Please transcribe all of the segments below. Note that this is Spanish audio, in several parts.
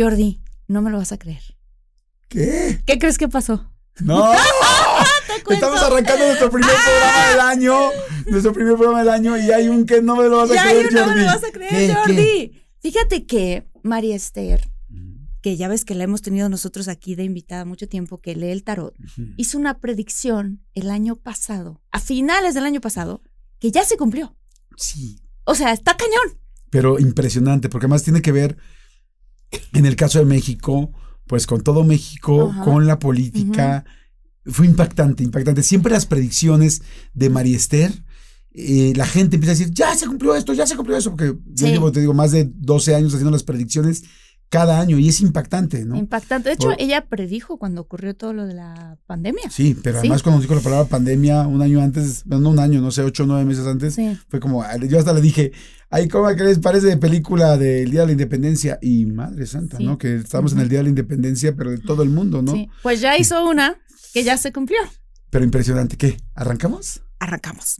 Jordi, no me lo vas a creer. ¿Qué? ¿Qué crees que pasó? No. Estamos arrancando nuestro primer ah. programa del año. Nuestro primer programa del año y hay un que no me lo vas a ya Y hay un No me lo vas a creer, Jordi. Fíjate que María Esther, que ya ves que la hemos tenido nosotros aquí de invitada mucho tiempo, que lee el tarot, hizo una predicción el año pasado, a finales del año pasado, que ya se cumplió. Sí. O sea, está cañón. Pero impresionante, porque además tiene que ver en el caso de México, pues con todo México, con la política, fue impactante, impactante. Siempre las predicciones de María Esther, eh, la gente empieza a decir, ya se cumplió esto, ya se cumplió eso, porque yo te digo, más de 12 años haciendo las predicciones cada año y es impactante, ¿no? Impactante. De hecho, ella predijo cuando ocurrió todo lo de la pandemia. Sí, pero además cuando dijo la palabra pandemia un año antes, no un año, no sé, ocho o nueve meses antes, fue como, yo hasta le dije, ay, ¿cómo crees? Parece de película del Día de la Independencia y madre santa, ¿no? Que estamos en el Día de la Independencia, pero de todo el mundo, ¿no? Sí. Pues ya hizo una que ya se cumplió. Pero impresionante, ¿qué? ¿Arrancamos? Arrancamos.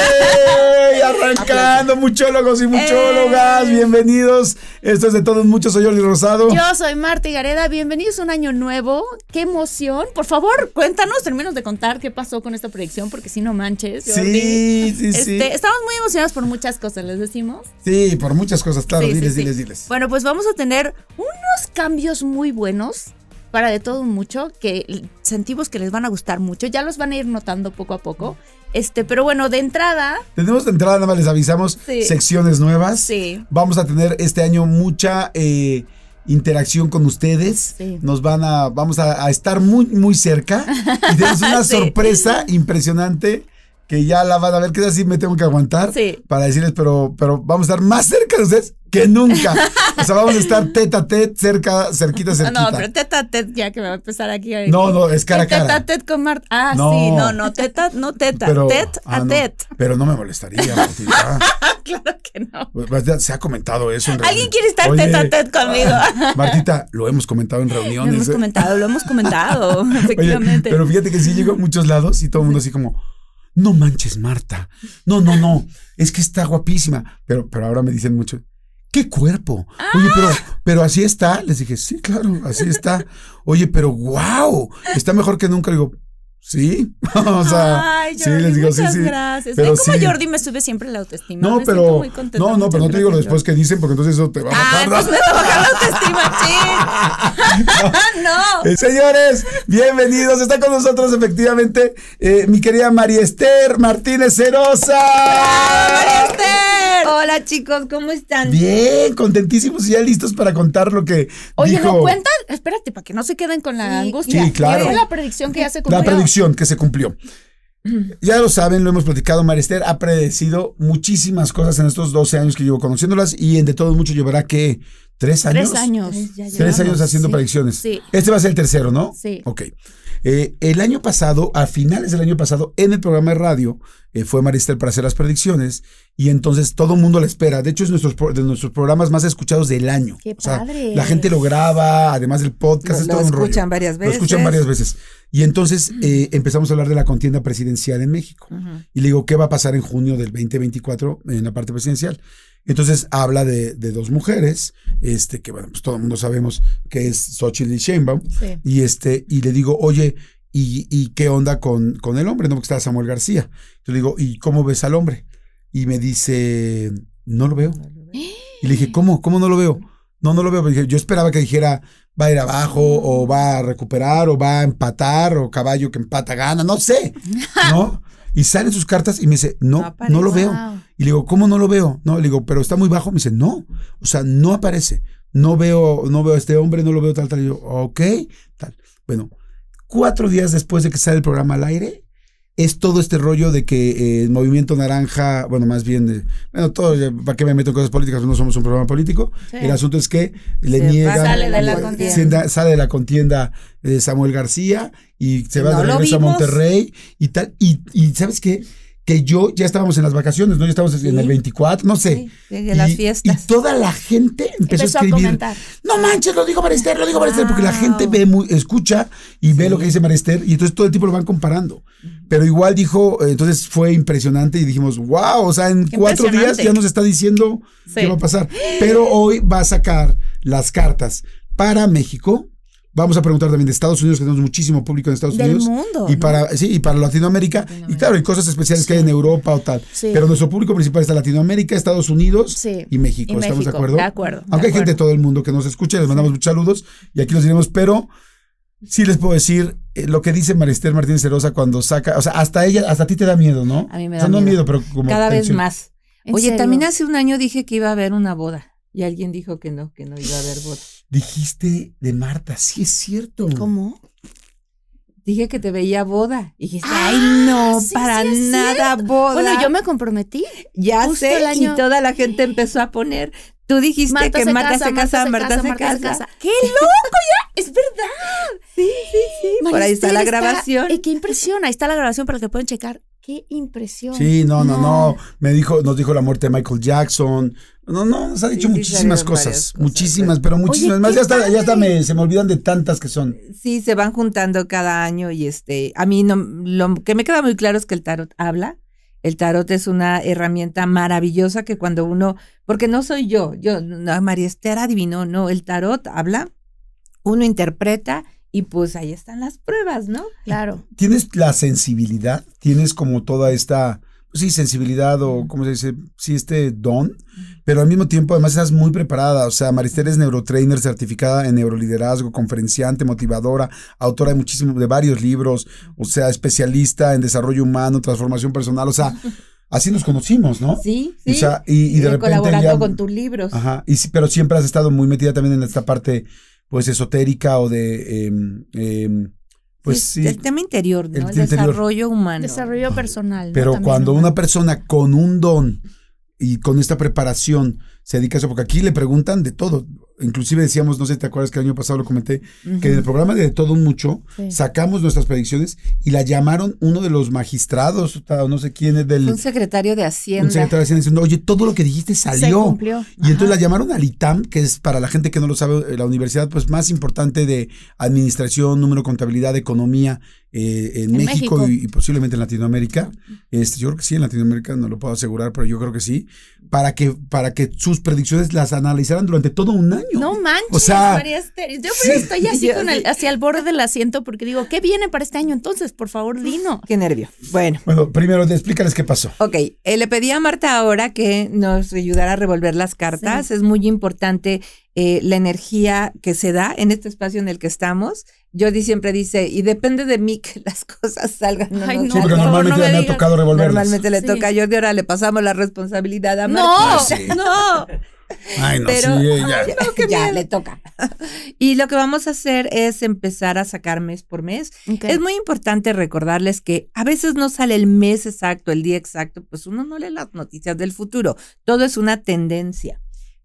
¡Ey! Arrancando, muchólogos y muchólogas, bienvenidos. Esto es de todos muchos, soy Jordi Rosado. Yo soy Marta Gareda, bienvenidos a un año nuevo. ¡Qué emoción! Por favor, cuéntanos, terminos de contar qué pasó con esta proyección, porque si no manches. Sí, sí, sí. Este, estamos muy emocionados por muchas cosas, ¿les decimos? Sí, por muchas cosas, claro, diles, diles, diles. Bueno, pues vamos a tener unos cambios muy buenos para de Todos mucho que sentimos que les van a gustar mucho. Ya los van a ir notando poco a poco. Este, pero bueno, de entrada. Tenemos de entrada, nada más les avisamos, secciones nuevas. Vamos a tener este año mucha eh, interacción con ustedes. Nos van a, vamos a, estar muy, muy cerca. Y tenemos una sorpresa impresionante que ya la van a ver, que es así, me tengo que aguantar para decirles, pero, pero vamos a estar más cerca de ustedes que nunca. O sea, vamos a estar teta a tet, cerca, cerquita, cerquita. No, pero teta a tet, ya que me va a empezar aquí. no, no, es cara a cara. Teta a tet con Marta. Ah, sí, no, no, teta, no teta, tet ah, a tet. Pero no me molestaría, Martita. claro que no. Pues, se ha comentado eso ¿Alguien quiere estar teta a tet conmigo? Martita, lo hemos comentado en reuniones. Lo hemos ¿eh? comentado, lo hemos comentado, efectivamente. pero fíjate que sí llegó a muchos lados y todo el mundo así como no manches, Marta. No, no, no. Es que está guapísima. Pero, pero ahora me dicen mucho, ¿qué cuerpo? Oye, pero, ah. pero así está. Les dije, sí, claro, así está. Oye, pero wow, está mejor que nunca. digo, Sí, o sea, Ay, Jordi, sí, les digo, muchas sí, sí. Gracias. Pero como Jordi me sube siempre la autoestima. No, pero. no, no, pero no te digo lo después que dicen, porque entonces eso te va a ah, bajar. Ah, entonces me va a la autoestima, sí. no. Eh, señores, bienvenidos. Está con nosotros efectivamente eh, mi querida María Esther Martínez Cerosa. ¡María Esther! Hola chicos, ¿cómo están? Bien, contentísimos y ya listos para contar lo que. Oye, ¿no cuentan? Espérate, para que no se queden con la angustia. Sí, claro. la predicción que ya se cumplió? que se cumplió. Mm. Ya lo saben, lo hemos platicado, Marister ha predecido muchísimas cosas en estos 12 años que llevo conociéndolas y entre todos mucho llevará que tres años. Tres años. Tres, años haciendo predicciones. Este va a ser el tercero, ¿no? Sí. Ok. Eh, el año pasado, a finales del año pasado, en el programa de radio, eh, fue Marister para hacer las predicciones y entonces todo el mundo la espera. De hecho, es nuestros, de nuestros programas más escuchados del año. La gente lo graba, además del podcast, escuchan varias veces. Lo escuchan varias veces. Y entonces eh, mm. empezamos a hablar de la contienda presidencial en México. Y le digo, ¿qué va a pasar en junio del 2024 en la parte presidencial? Entonces habla de, dos mujeres, este, que bueno, pues todo el mundo sabemos que es Xochitl y Sheinbaum. Y, este, y le digo, oye, ¿y, qué onda con, con el hombre? No, porque está Samuel García. Yo le digo, ¿y cómo ves al hombre? Y me dice, no lo veo. Y le dije, ¿cómo? ¿Cómo no lo veo? No, no lo veo. Yo esperaba que dijera, va a ir abajo o mm. va a recuperar o va a empatar o caballo que empata gana, no sé. ¿No? Y salen sus cartas y me dice, no, no, lo veo. Y le digo, ¿cómo no lo veo? No, le digo, pero está muy bajo. Me dice, no, o sea, no aparece. No veo, no veo a este hombre, no lo veo tal, tal. Y yo, ok, tal. Bueno, cuatro días después de que sale el programa al aire, es todo este rollo de que eh, el movimiento naranja, bueno, más bien, eh, bueno, todo, ¿para qué me meto en cosas políticas? No somos un programa político. El asunto es que le niega sale, de la contienda. de eh, Samuel García y se va de regreso a Monterrey y tal. Y, y ¿sabes qué? que yo ya estábamos en las vacaciones, ¿no? Ya estábamos en el 24, no sé. las y, toda la gente empezó, a escribir. no manches, lo digo Marester, lo digo Marester porque la gente ve, muy, escucha y ve lo que dice Marister y entonces todo el tiempo lo van comparando. Pero igual dijo, entonces fue impresionante y dijimos, wow, o sea, en cuatro días ya nos está diciendo qué va a pasar. Pero hoy va a sacar las cartas para México, Vamos a preguntar también de Estados Unidos, que tenemos muchísimo público en Estados Unidos. Y para, sí, y para Latinoamérica, Y claro, hay cosas especiales que hay en Europa o tal. Pero nuestro público principal está Latinoamérica, Estados Unidos y México. ¿Estamos de acuerdo? De acuerdo. Aunque hay gente de todo el mundo que nos escucha, les mandamos muchos saludos y aquí los diremos, pero sí les puedo decir eh, lo que dice Marister Martínez Cerosa cuando saca, o sea, hasta ella, hasta a ti te da miedo, ¿no? A mí me da miedo. no miedo, pero como. Cada vez más. Oye, también hace un año dije que iba a haber una boda y alguien dijo que no, que no iba a haber boda dijiste de Marta, sí es cierto. ¿Cómo? Dije que te veía boda. dijiste, ay, ah, no, para nada boda. Bueno, yo me comprometí. Ya sé, y toda la gente empezó a poner. Tú dijiste que Marta, se casa, Marta, se casa, Marta, casa. ¡Qué loco ya! ¡Es verdad! Sí, sí, sí. Por ahí está la grabación. Y ¡Qué impresión! Ahí está la grabación para que puedan checar. Qué impresión. Sí, no, no, no. Me dijo, nos dijo la muerte de Michael Jackson. No, no, nos ha dicho muchísimas cosas, Muchísimas, pero, muchísimas más. Ya está, ya está, se me olvidan de tantas que son. Sí, se van juntando cada año y este, a mí no, lo que me queda muy claro es que el tarot habla. El tarot es una herramienta maravillosa que cuando uno, porque no soy yo, yo, no, María Esther adivinó, no, el tarot habla, uno interpreta y pues ahí están las pruebas, ¿no? Claro. Tienes la sensibilidad, tienes como toda esta, sí, sensibilidad o, ¿cómo se dice? Sí, este don, pero al mismo tiempo además estás muy preparada. O sea, Marister es neurotrainer certificada en neuroliderazgo, conferenciante, motivadora, autora de muchísimos, de varios libros, o sea, especialista en desarrollo humano, transformación personal, o sea... Así nos conocimos, ¿no? Sí, sí. O sea, y, de eh, repente. Colaborando con tus libros. Ajá. Y, pero siempre has estado muy metida también en esta parte pues esotérica o de... Em, em, pues sí, El tema interior, ¿no? El, desarrollo humano. Desarrollo personal. Pero cuando una persona con un don y con esta preparación se dedica a eso, porque aquí le preguntan de todo inclusive decíamos, no sé, ¿te acuerdas que el año pasado lo comenté? Que en el programa de Todo Mucho sacamos nuestras predicciones y la llamaron uno de los magistrados, no sé quién es del... Un secretario de Hacienda. Un secretario de Hacienda diciendo, oye, todo lo que dijiste salió. Se cumplió. Y entonces la llamaron al ITAM, que es para la gente que no lo sabe, eh, la universidad pues más importante de administración, número, contabilidad, economía eh, en, México, Y, posiblemente en Latinoamérica. Este, yo creo que sí, en Latinoamérica no lo puedo asegurar, pero yo creo que sí. Para que, para que sus predicciones las analizaran durante todo un año. No manches, María Esther. Yo estoy así con hacia el borde del asiento porque digo, ¿qué viene para este año entonces? Por favor, dino. Qué nervio. Bueno. Bueno, primero explícales qué pasó. Ok, eh, le pedí a Marta ahora que nos ayudara a revolver las cartas. Es muy importante eh, la energía que se da en este espacio en el que estamos Jordi siempre dice, y depende de mí que las cosas salgan. No no, normalmente le ha tocado revolverlas. Normalmente le toca a Jordi, ahora le pasamos la responsabilidad a mí. No, ah, no. Ay, no, sí, ya. ya le toca. Y lo que vamos a hacer es empezar a sacar mes por mes. Es muy importante recordarles que a veces no sale el mes exacto, el día exacto, pues uno no lee las noticias del futuro. Todo es una tendencia.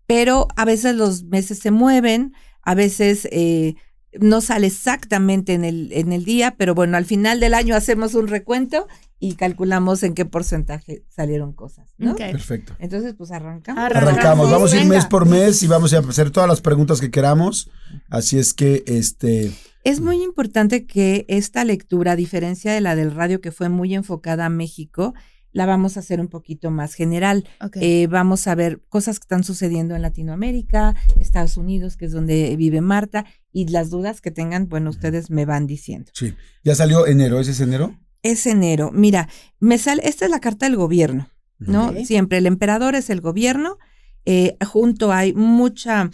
Pero a veces los meses se mueven, a veces eh, no sale exactamente en el, en el día, pero bueno, al final del año hacemos un recuento y calculamos en qué porcentaje salieron cosas. ¿no? Perfecto. Entonces, pues arrancamos. Arrancamos. Vamos a ir mes por mes y vamos a hacer todas las preguntas que queramos. Así es que este. Es muy importante que esta lectura, a diferencia de la del radio que fue muy enfocada a México, la vamos a hacer un poquito más general. Eh, vamos a ver cosas que están sucediendo en Latinoamérica, Estados Unidos, que es donde vive Marta, y las dudas que tengan, bueno, ustedes me van diciendo. Sí, ya salió enero, ¿ese es enero? Es enero. Mira, me sale, esta es la carta del gobierno, ¿no? Siempre el emperador es el gobierno, eh, junto hay mucha,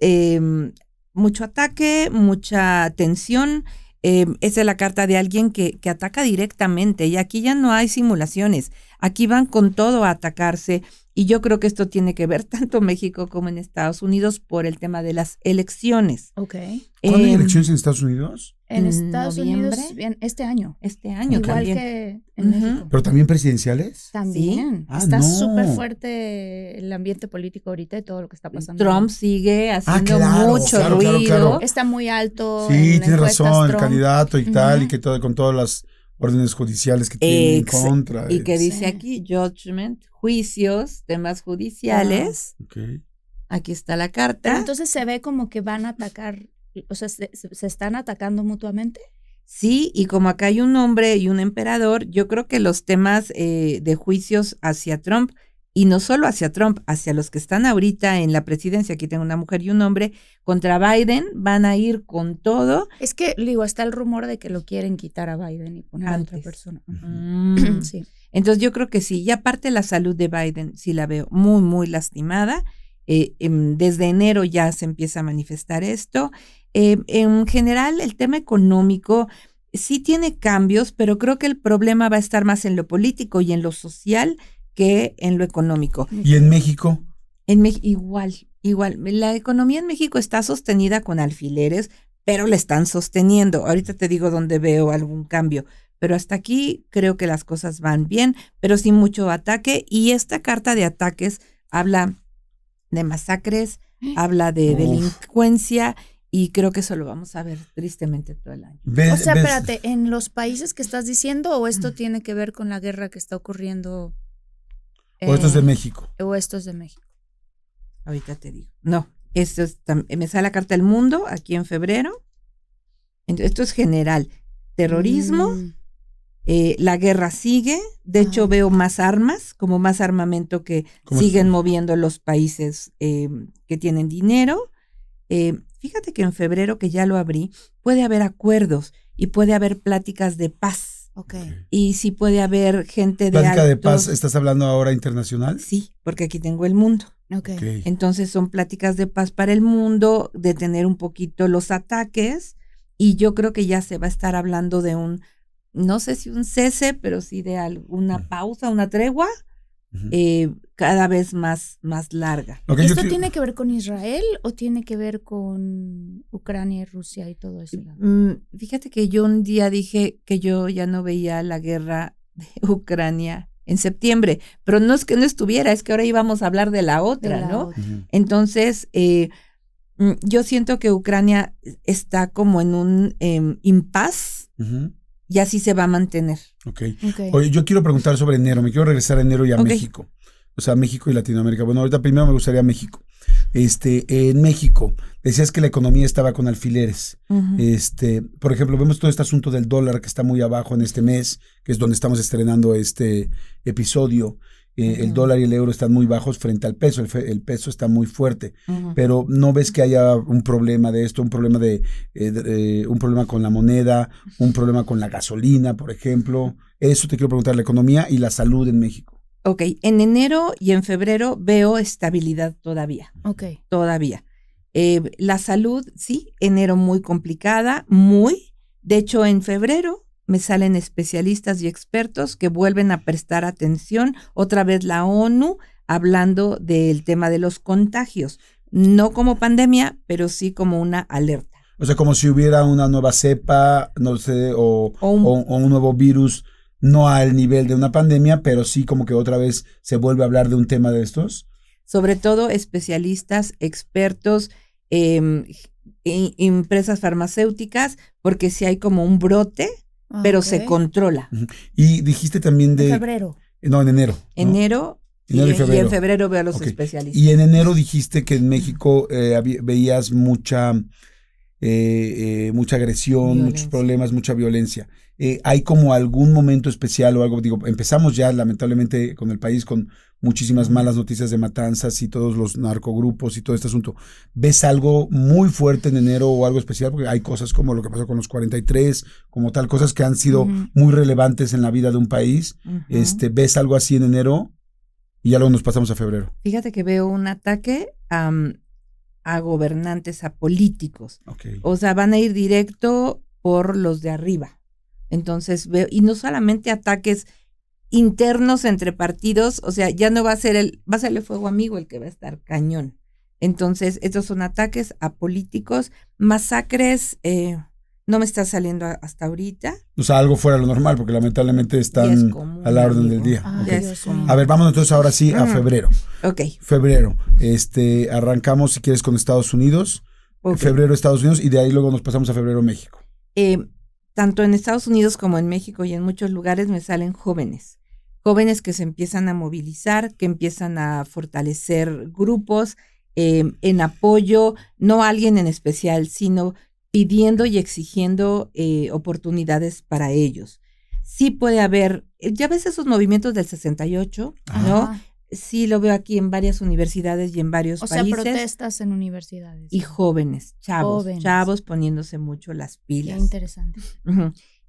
em, mucho ataque, mucha tensión, eh, esa es la carta de alguien que, que, ataca directamente y aquí ya no hay simulaciones, aquí van con todo a atacarse y yo creo que esto tiene que ver tanto México como en Estados Unidos por el tema de las elecciones. ¿Cuándo hay em, elecciones en Estados Unidos? en, Estados Unidos bien, este año. Este año Igual que en México. ¿Pero también presidenciales? También. Ah, está súper fuerte el ambiente político ahorita y todo lo que está pasando. Trump sigue ah, haciendo mucho ruido. está muy alto. Sí, tiene razón, el candidato y tal, y que todo con todas las órdenes judiciales que tiene en contra. Y que dice aquí, judgment, juicios, temas judiciales. Ah, aquí está la carta. entonces se ve como que van a atacar o sea, se, están atacando mutuamente. Sí, y como acá hay un hombre y un emperador, yo creo que los temas eh, de juicios hacia Trump, y no solo hacia Trump, hacia los que están ahorita en la presidencia, aquí tengo una mujer y un hombre, contra Biden van a ir con todo. Es que, digo, está el rumor de que lo quieren quitar a Biden y poner a otra persona. Entonces yo creo que sí, y aparte la salud de Biden, sí la veo muy, muy lastimada eh, em, desde enero ya se empieza a manifestar esto. Eh, en general, el tema económico sí tiene cambios, pero creo que el problema va a estar más en lo político y en lo social que en lo económico. ¿Y en México? En igual, igual. La economía en México está sostenida con alfileres, pero la están sosteniendo. Ahorita te digo dónde veo algún cambio. Pero hasta aquí creo que las cosas van bien, pero sin mucho ataque. Y esta carta de ataques habla de masacres, habla de delincuencia y creo que eso lo vamos a ver tristemente todo el año. o sea, espérate, ¿en los países que estás diciendo o esto mm. tiene que ver con la guerra que está ocurriendo? o esto es de eh, México. O esto es de México. Ahorita te digo. No, esto me sale la carta del mundo aquí en febrero. esto es general. Terrorismo, mm. Eh, la guerra sigue, de hecho veo más armas, como más armamento que siguen moviendo los países eh, que tienen dinero. Eh, fíjate que en febrero, que ya lo abrí, puede haber acuerdos y puede haber pláticas de paz. Okay. Y sí puede haber gente de... ¿Plática de paz? ¿Estás hablando ahora internacional? Sí, porque aquí tengo el mundo. Entonces son pláticas de paz para el mundo, detener un poquito los ataques y yo creo que ya se va a estar hablando de un no sé si un cese, pero sí de alguna pausa, una tregua. Eh, cada vez más, más larga. ¿Esto tiene que ver con Israel o tiene que ver con Ucrania, y Rusia y todo eso? Mm, fíjate que yo un día dije que yo ya no veía la guerra de Ucrania en septiembre, pero no es que no estuviera, es que ahora íbamos a hablar de la otra, ¿no? Entonces, eh, mm, yo siento que Ucrania eh, está como en un em, impas y así se va a mantener. Okay. Oye, yo quiero preguntar sobre enero, me quiero regresar a enero y a México. O sea, México y Latinoamérica. Bueno, ahorita primero me gustaría México. Este, en México, decías que la economía estaba con alfileres. Este, por ejemplo, vemos todo este asunto del dólar que está muy abajo en este mes, que es donde estamos estrenando este episodio. Eh, el dólar y el euro están muy bajos frente al peso, el, peso está muy fuerte, pero no ves que haya un problema de esto, un problema eh, de, un problema con la moneda, un problema con la gasolina, por ejemplo. Eso te quiero preguntar, la economía y la salud en México. Ok, en enero y en febrero veo estabilidad todavía. Ok. Todavía. Eh, la salud, sí, enero muy complicada, muy. De hecho, en febrero me salen especialistas y expertos que vuelven a prestar atención, otra vez la ONU hablando del tema de los contagios, no como pandemia, pero sí como una alerta. O sea, como si hubiera una nueva cepa, no sé, o, un, nuevo virus no al nivel de una pandemia, pero sí como que otra vez se vuelve a hablar de un tema de estos? Sobre todo especialistas, expertos, empresas em, farmacéuticas, porque si hay como un brote, pero se controla. Y dijiste también de... En febrero. No, en enero. Enero. y, en febrero veo a los especialistas. Y en enero dijiste que en México eh, veías mucha, eh, eh, mucha agresión, muchos problemas, mucha violencia. ¿Hay como algún momento especial o algo? Digo, empezamos ya lamentablemente con el país con muchísimas malas noticias de matanzas y todos los narcogrupos y todo este asunto. ¿Ves algo muy fuerte en enero o algo especial? Porque hay cosas como lo que pasó con los 43, como tal, cosas que han sido muy relevantes en la vida de un país. este, ¿Ves algo así en enero? Y ya luego nos pasamos a febrero. Fíjate que veo un ataque a gobernantes, a políticos. O sea, van a ir directo por los de arriba. Entonces veo, y no solamente ataques internos entre partidos, o sea, ya no va a ser el, va a ser el fuego amigo el que va a estar cañón. Entonces, estos son ataques a políticos, masacres, eh, no me está saliendo hasta ahorita. O sea, algo fuera de lo normal, porque lamentablemente están a la orden del día. Ah, a ver, vamos entonces ahora sí a febrero. Ok. Febrero. Este, arrancamos, si quieres, con Estados Unidos. Febrero, Estados Unidos, y de ahí luego nos pasamos a febrero, México. Eh, tanto en Estados Unidos como en México y en muchos lugares me salen jóvenes jóvenes que se empiezan a movilizar, que empiezan a fortalecer grupos em, en apoyo, no a alguien en especial, sino pidiendo y exigiendo eh, oportunidades para ellos. Sí puede haber, eh, ya ves esos movimientos del 68, ¿no? Sí lo veo aquí en varias universidades y en varios países. O sea, protestas en universidades. Y jóvenes, chavos, chavos poniéndose mucho las pilas. Qué interesante.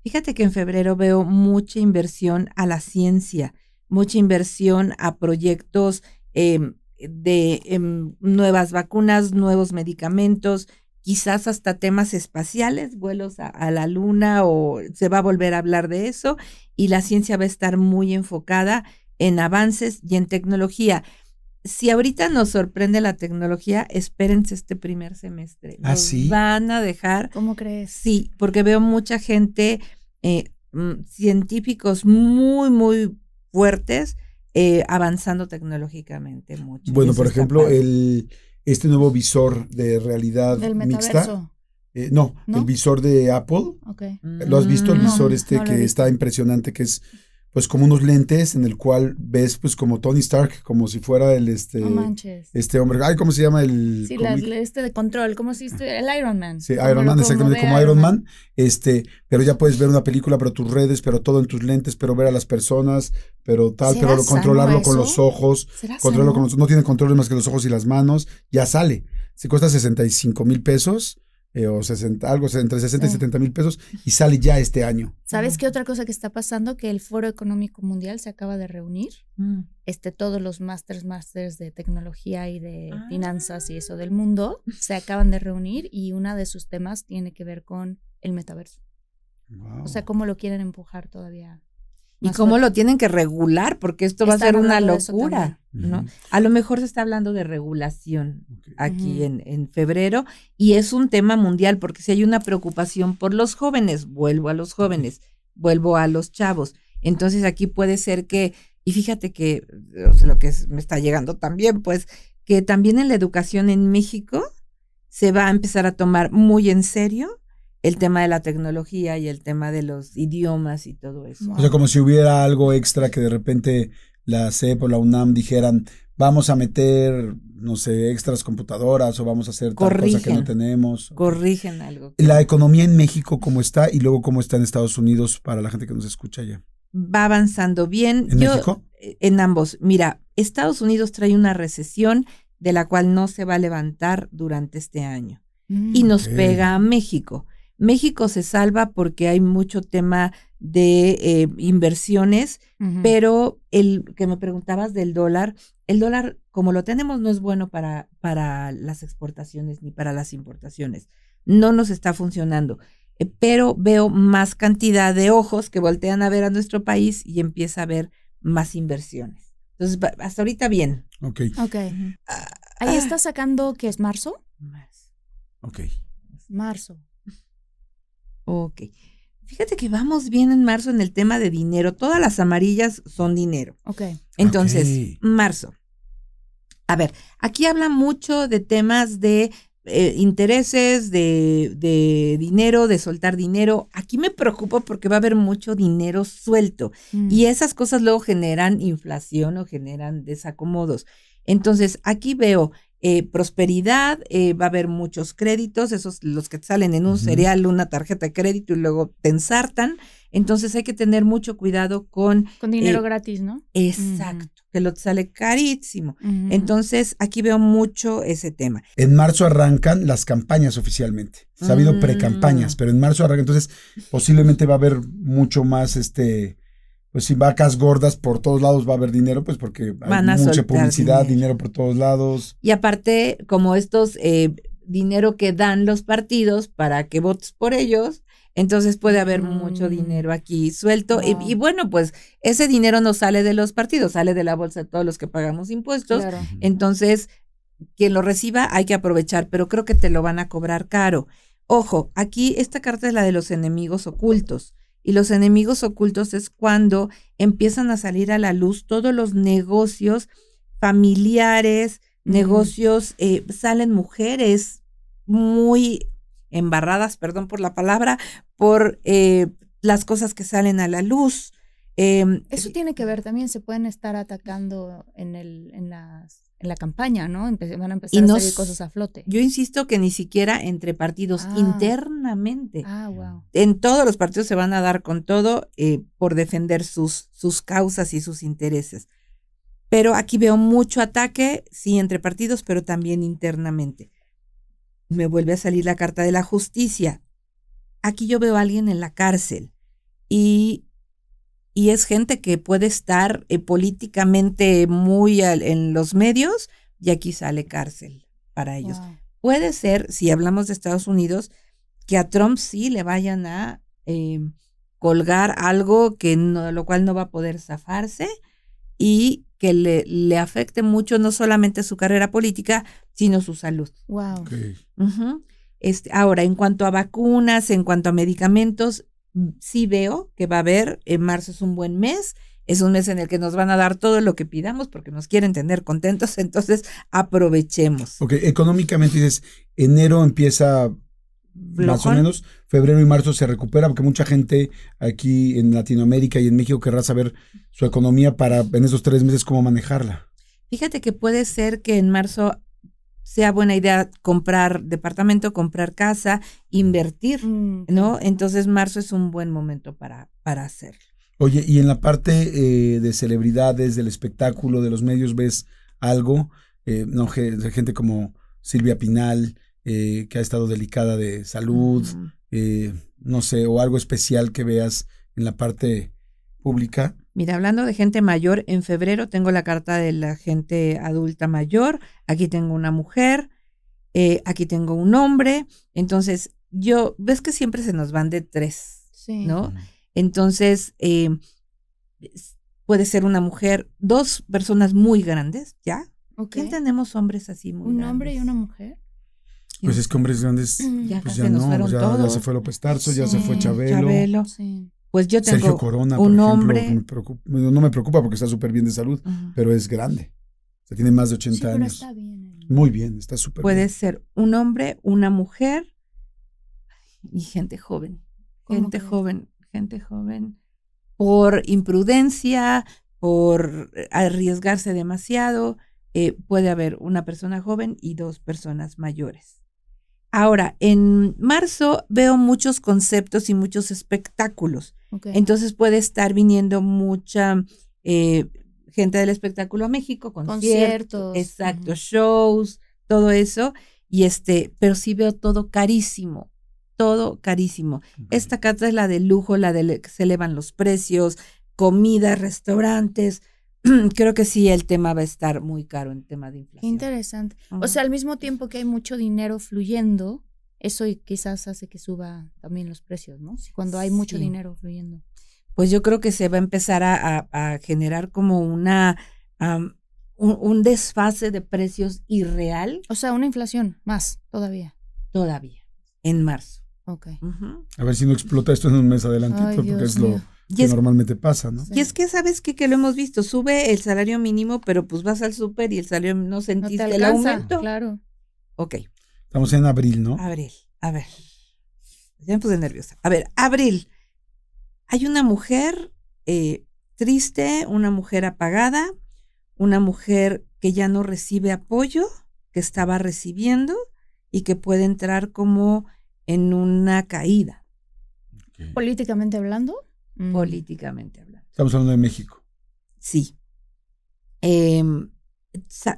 Fíjate que en febrero veo mucha inversión a la ciencia, mucha inversión a proyectos em, de em, nuevas vacunas, nuevos medicamentos, quizás hasta temas espaciales, vuelos a, la luna o se va a volver a hablar de eso y la ciencia va a estar muy enfocada en avances y en tecnología si ahorita nos sorprende la tecnología, espérense este primer semestre. ¿Ah, sí? Van a dejar. ¿Cómo crees? Sí, porque veo mucha gente, eh, mm, científicos muy, muy fuertes, eh, avanzando tecnológicamente mucho. Bueno, por ejemplo, el, este nuevo visor de realidad mixta. Eh, no, el visor de Apple. Okay. ¿Lo has visto? El visor este que está impresionante, que es pues como unos lentes en el cual ves pues como Tony Stark, como si fuera el este no este hombre, ay, ¿cómo se llama el Sí, este de control, como si estuviera el Iron Man. Sí, Iron Man, exactamente como Iron Man. este, pero ya puedes ver una película pero tus redes, pero todo en tus lentes, pero ver a las personas, pero tal, pero controlarlo con los ojos, controlarlo con los no tiene controles más que los ojos y las manos, ya sale. se cuesta 65 mil pesos, eh, o algo entre 60 y 70 mil pesos y sale ya este año. ¿Sabes qué otra cosa que está pasando? Que el Foro Económico Mundial se acaba de reunir, mm. este, todos los masters, masters de tecnología y de ah. finanzas y eso del mundo se acaban de reunir y una de sus temas tiene que ver con el metaverso. O sea, cómo lo quieren empujar todavía y cómo lo tienen que regular, porque esto va a ser una locura. ¿no? A lo mejor se está hablando de regulación aquí en, febrero y es un tema mundial, porque si hay una preocupación por los jóvenes, vuelvo a los jóvenes, vuelvo a los chavos. Entonces aquí puede ser que, y fíjate que lo que me está llegando también, pues que también en la educación en México se va a empezar a tomar muy en serio el tema de la tecnología y el tema de los idiomas y todo eso. O sea, como si hubiera algo extra que de repente la CEP o la UNAM dijeran, vamos a meter, no sé, extras computadoras o vamos a hacer cosas que no tenemos. Corrigen algo. La economía en México, ¿cómo está? Y luego, ¿cómo está en Estados Unidos para la gente que nos escucha allá? Va avanzando bien. ¿En Yo, México? Eh, en ambos. Mira, Estados Unidos trae una recesión de la cual no se va a levantar durante este año. y nos pega a México. México se salva porque hay mucho tema de eh, inversiones, pero el que me preguntabas del dólar, el dólar como lo tenemos no es bueno para, para las exportaciones ni para las importaciones. No nos está funcionando, eh, pero veo más cantidad de ojos que voltean a ver a nuestro país y empieza a haber más inversiones. Entonces, hasta ahorita bien. Ok. Ah, Ahí ah. está sacando que es marzo. Marzo. Ok. Marzo. Ok. Fíjate que vamos bien en marzo en el tema de dinero. Todas las amarillas son dinero. Ok. Entonces, marzo. A ver, aquí habla mucho de temas de eh, intereses, de, dinero, de soltar dinero. Aquí me preocupo porque va a haber mucho dinero suelto mm. y esas cosas luego generan inflación o generan desacomodos. Entonces, aquí veo eh, prosperidad, eh, va a haber muchos créditos, esos los que salen en un cereal, una tarjeta de crédito y luego te ensartan. Entonces hay que tener mucho cuidado con... Con eh, dinero gratis, ¿no? Exacto, que lo sale carísimo. Entonces aquí veo mucho ese tema. En marzo arrancan las campañas oficialmente. se ha habido precampañas, mm. pero en marzo arrancan. Entonces posiblemente va a haber mucho más este pues si vacas gordas por todos lados va a haber dinero, pues porque Van hay mucha publicidad, dinero. por todos lados. Y aparte, como estos eh, dinero que dan los partidos para que votes por ellos, entonces puede haber mm. mucho dinero aquí suelto. Y, bueno, pues ese dinero no sale de los partidos, sale de la bolsa de todos los que pagamos impuestos. Entonces, quien lo reciba hay que aprovechar, pero creo que te lo van a cobrar caro. Ojo, aquí esta carta es la de los enemigos ocultos. Y los enemigos ocultos es cuando empiezan a salir a la luz todos los negocios familiares, negocios, eh, salen mujeres muy embarradas, perdón por la palabra, por eh, las cosas que salen a la luz. Em, Eso eh, tiene que ver también, se pueden estar atacando en, el, en las la campaña, ¿no? van a empezar a salir cosas a flote. Yo insisto que ni siquiera entre partidos, ah. internamente. Ah, en todos los partidos se van a dar con todo eh, por defender sus, sus causas y sus intereses. Pero aquí veo mucho ataque, sí, entre partidos, pero también internamente. Me vuelve a salir la carta de la justicia. Aquí yo veo a alguien en la cárcel y y es gente que puede estar eh, políticamente muy en los medios y aquí sale cárcel para ellos. Puede ser, si hablamos de Estados Unidos, que a Trump sí le vayan a eh, colgar algo que no, lo cual no va a poder zafarse y que le, le afecte mucho no solamente su carrera política, sino su salud. Wow. este, ahora, en cuanto a vacunas, en cuanto a medicamentos, sí veo que va a haber, en marzo es un buen mes, es un mes en el que nos van a dar todo lo que pidamos porque nos quieren tener contentos, entonces aprovechemos. Ok, económicamente dices, enero empieza más o menos, febrero y marzo se recupera porque mucha gente aquí en Latinoamérica y en México querrá saber su economía para en esos tres meses cómo manejarla. Fíjate que puede ser que en marzo sea buena idea comprar departamento, comprar casa, invertir, ¿no? Entonces marzo es un buen momento para, para hacerlo. Oye, y en la parte eh, de celebridades, del espectáculo, de los medios, ¿ves algo? Eh, no, gente como Silvia Pinal, eh, que ha estado delicada de salud, eh, no sé, o algo especial que veas en la parte Mira, hablando de gente mayor, en febrero tengo la carta de la gente adulta mayor, aquí tengo una mujer, eh, aquí tengo un hombre, entonces yo, ves que siempre se nos van de tres, ¿no? Entonces, eh, puede ser una mujer, dos personas muy grandes, ¿ya? ¿Qué tenemos hombres así muy ¿Un hombre y una mujer? Pues es que hombres grandes, mm. ya, pues ya se no, ya, se fue López Tarso, ya se fue Chabelo. Chabelo. Sí. Pues yo tengo Sergio Corona, un hombre. no me preocupa porque está súper bien de salud, pero es grande. O tiene más de 80 años. Muy bien, está súper bien. Puede ser un hombre, una mujer y gente joven. Gente joven, gente joven. Por imprudencia, por arriesgarse demasiado, eh, puede haber una persona joven y dos personas mayores. Ahora, en marzo veo muchos conceptos y muchos espectáculos. Entonces puede estar viniendo mucha eh, gente del espectáculo a México, conciertos, conciertos exacto, shows, todo eso. Y este, pero sí veo todo carísimo, todo carísimo. Esta carta es la de lujo, la de que se elevan los precios, comida, restaurantes, creo que sí el tema va a estar muy caro en tema de inflación. Interesante. O sea, al mismo tiempo que hay mucho dinero fluyendo, eso quizás hace que suba también los precios, ¿no? Cuando hay mucho dinero fluyendo. Pues yo creo que se va a empezar a, a, generar como una un, desfase de precios irreal. O sea, una inflación más todavía. Todavía, en marzo. Ok. A ver si no explota esto en un mes adelantito, porque es lo y que normalmente pasa, ¿no? Y es que sabes qué? que lo hemos visto, sube el salario mínimo, pero pues vas al súper y el salario no sentiste el aumento. Claro. Ok. Estamos en abril, ¿no? Abril, a ver. Ya me puse nerviosa. A ver, abril. Hay una mujer eh, triste, una mujer apagada, una mujer que ya no recibe apoyo que estaba recibiendo y que puede entrar como en una caída. Políticamente hablando políticamente hablando. Estamos hablando de México. Sí. Em,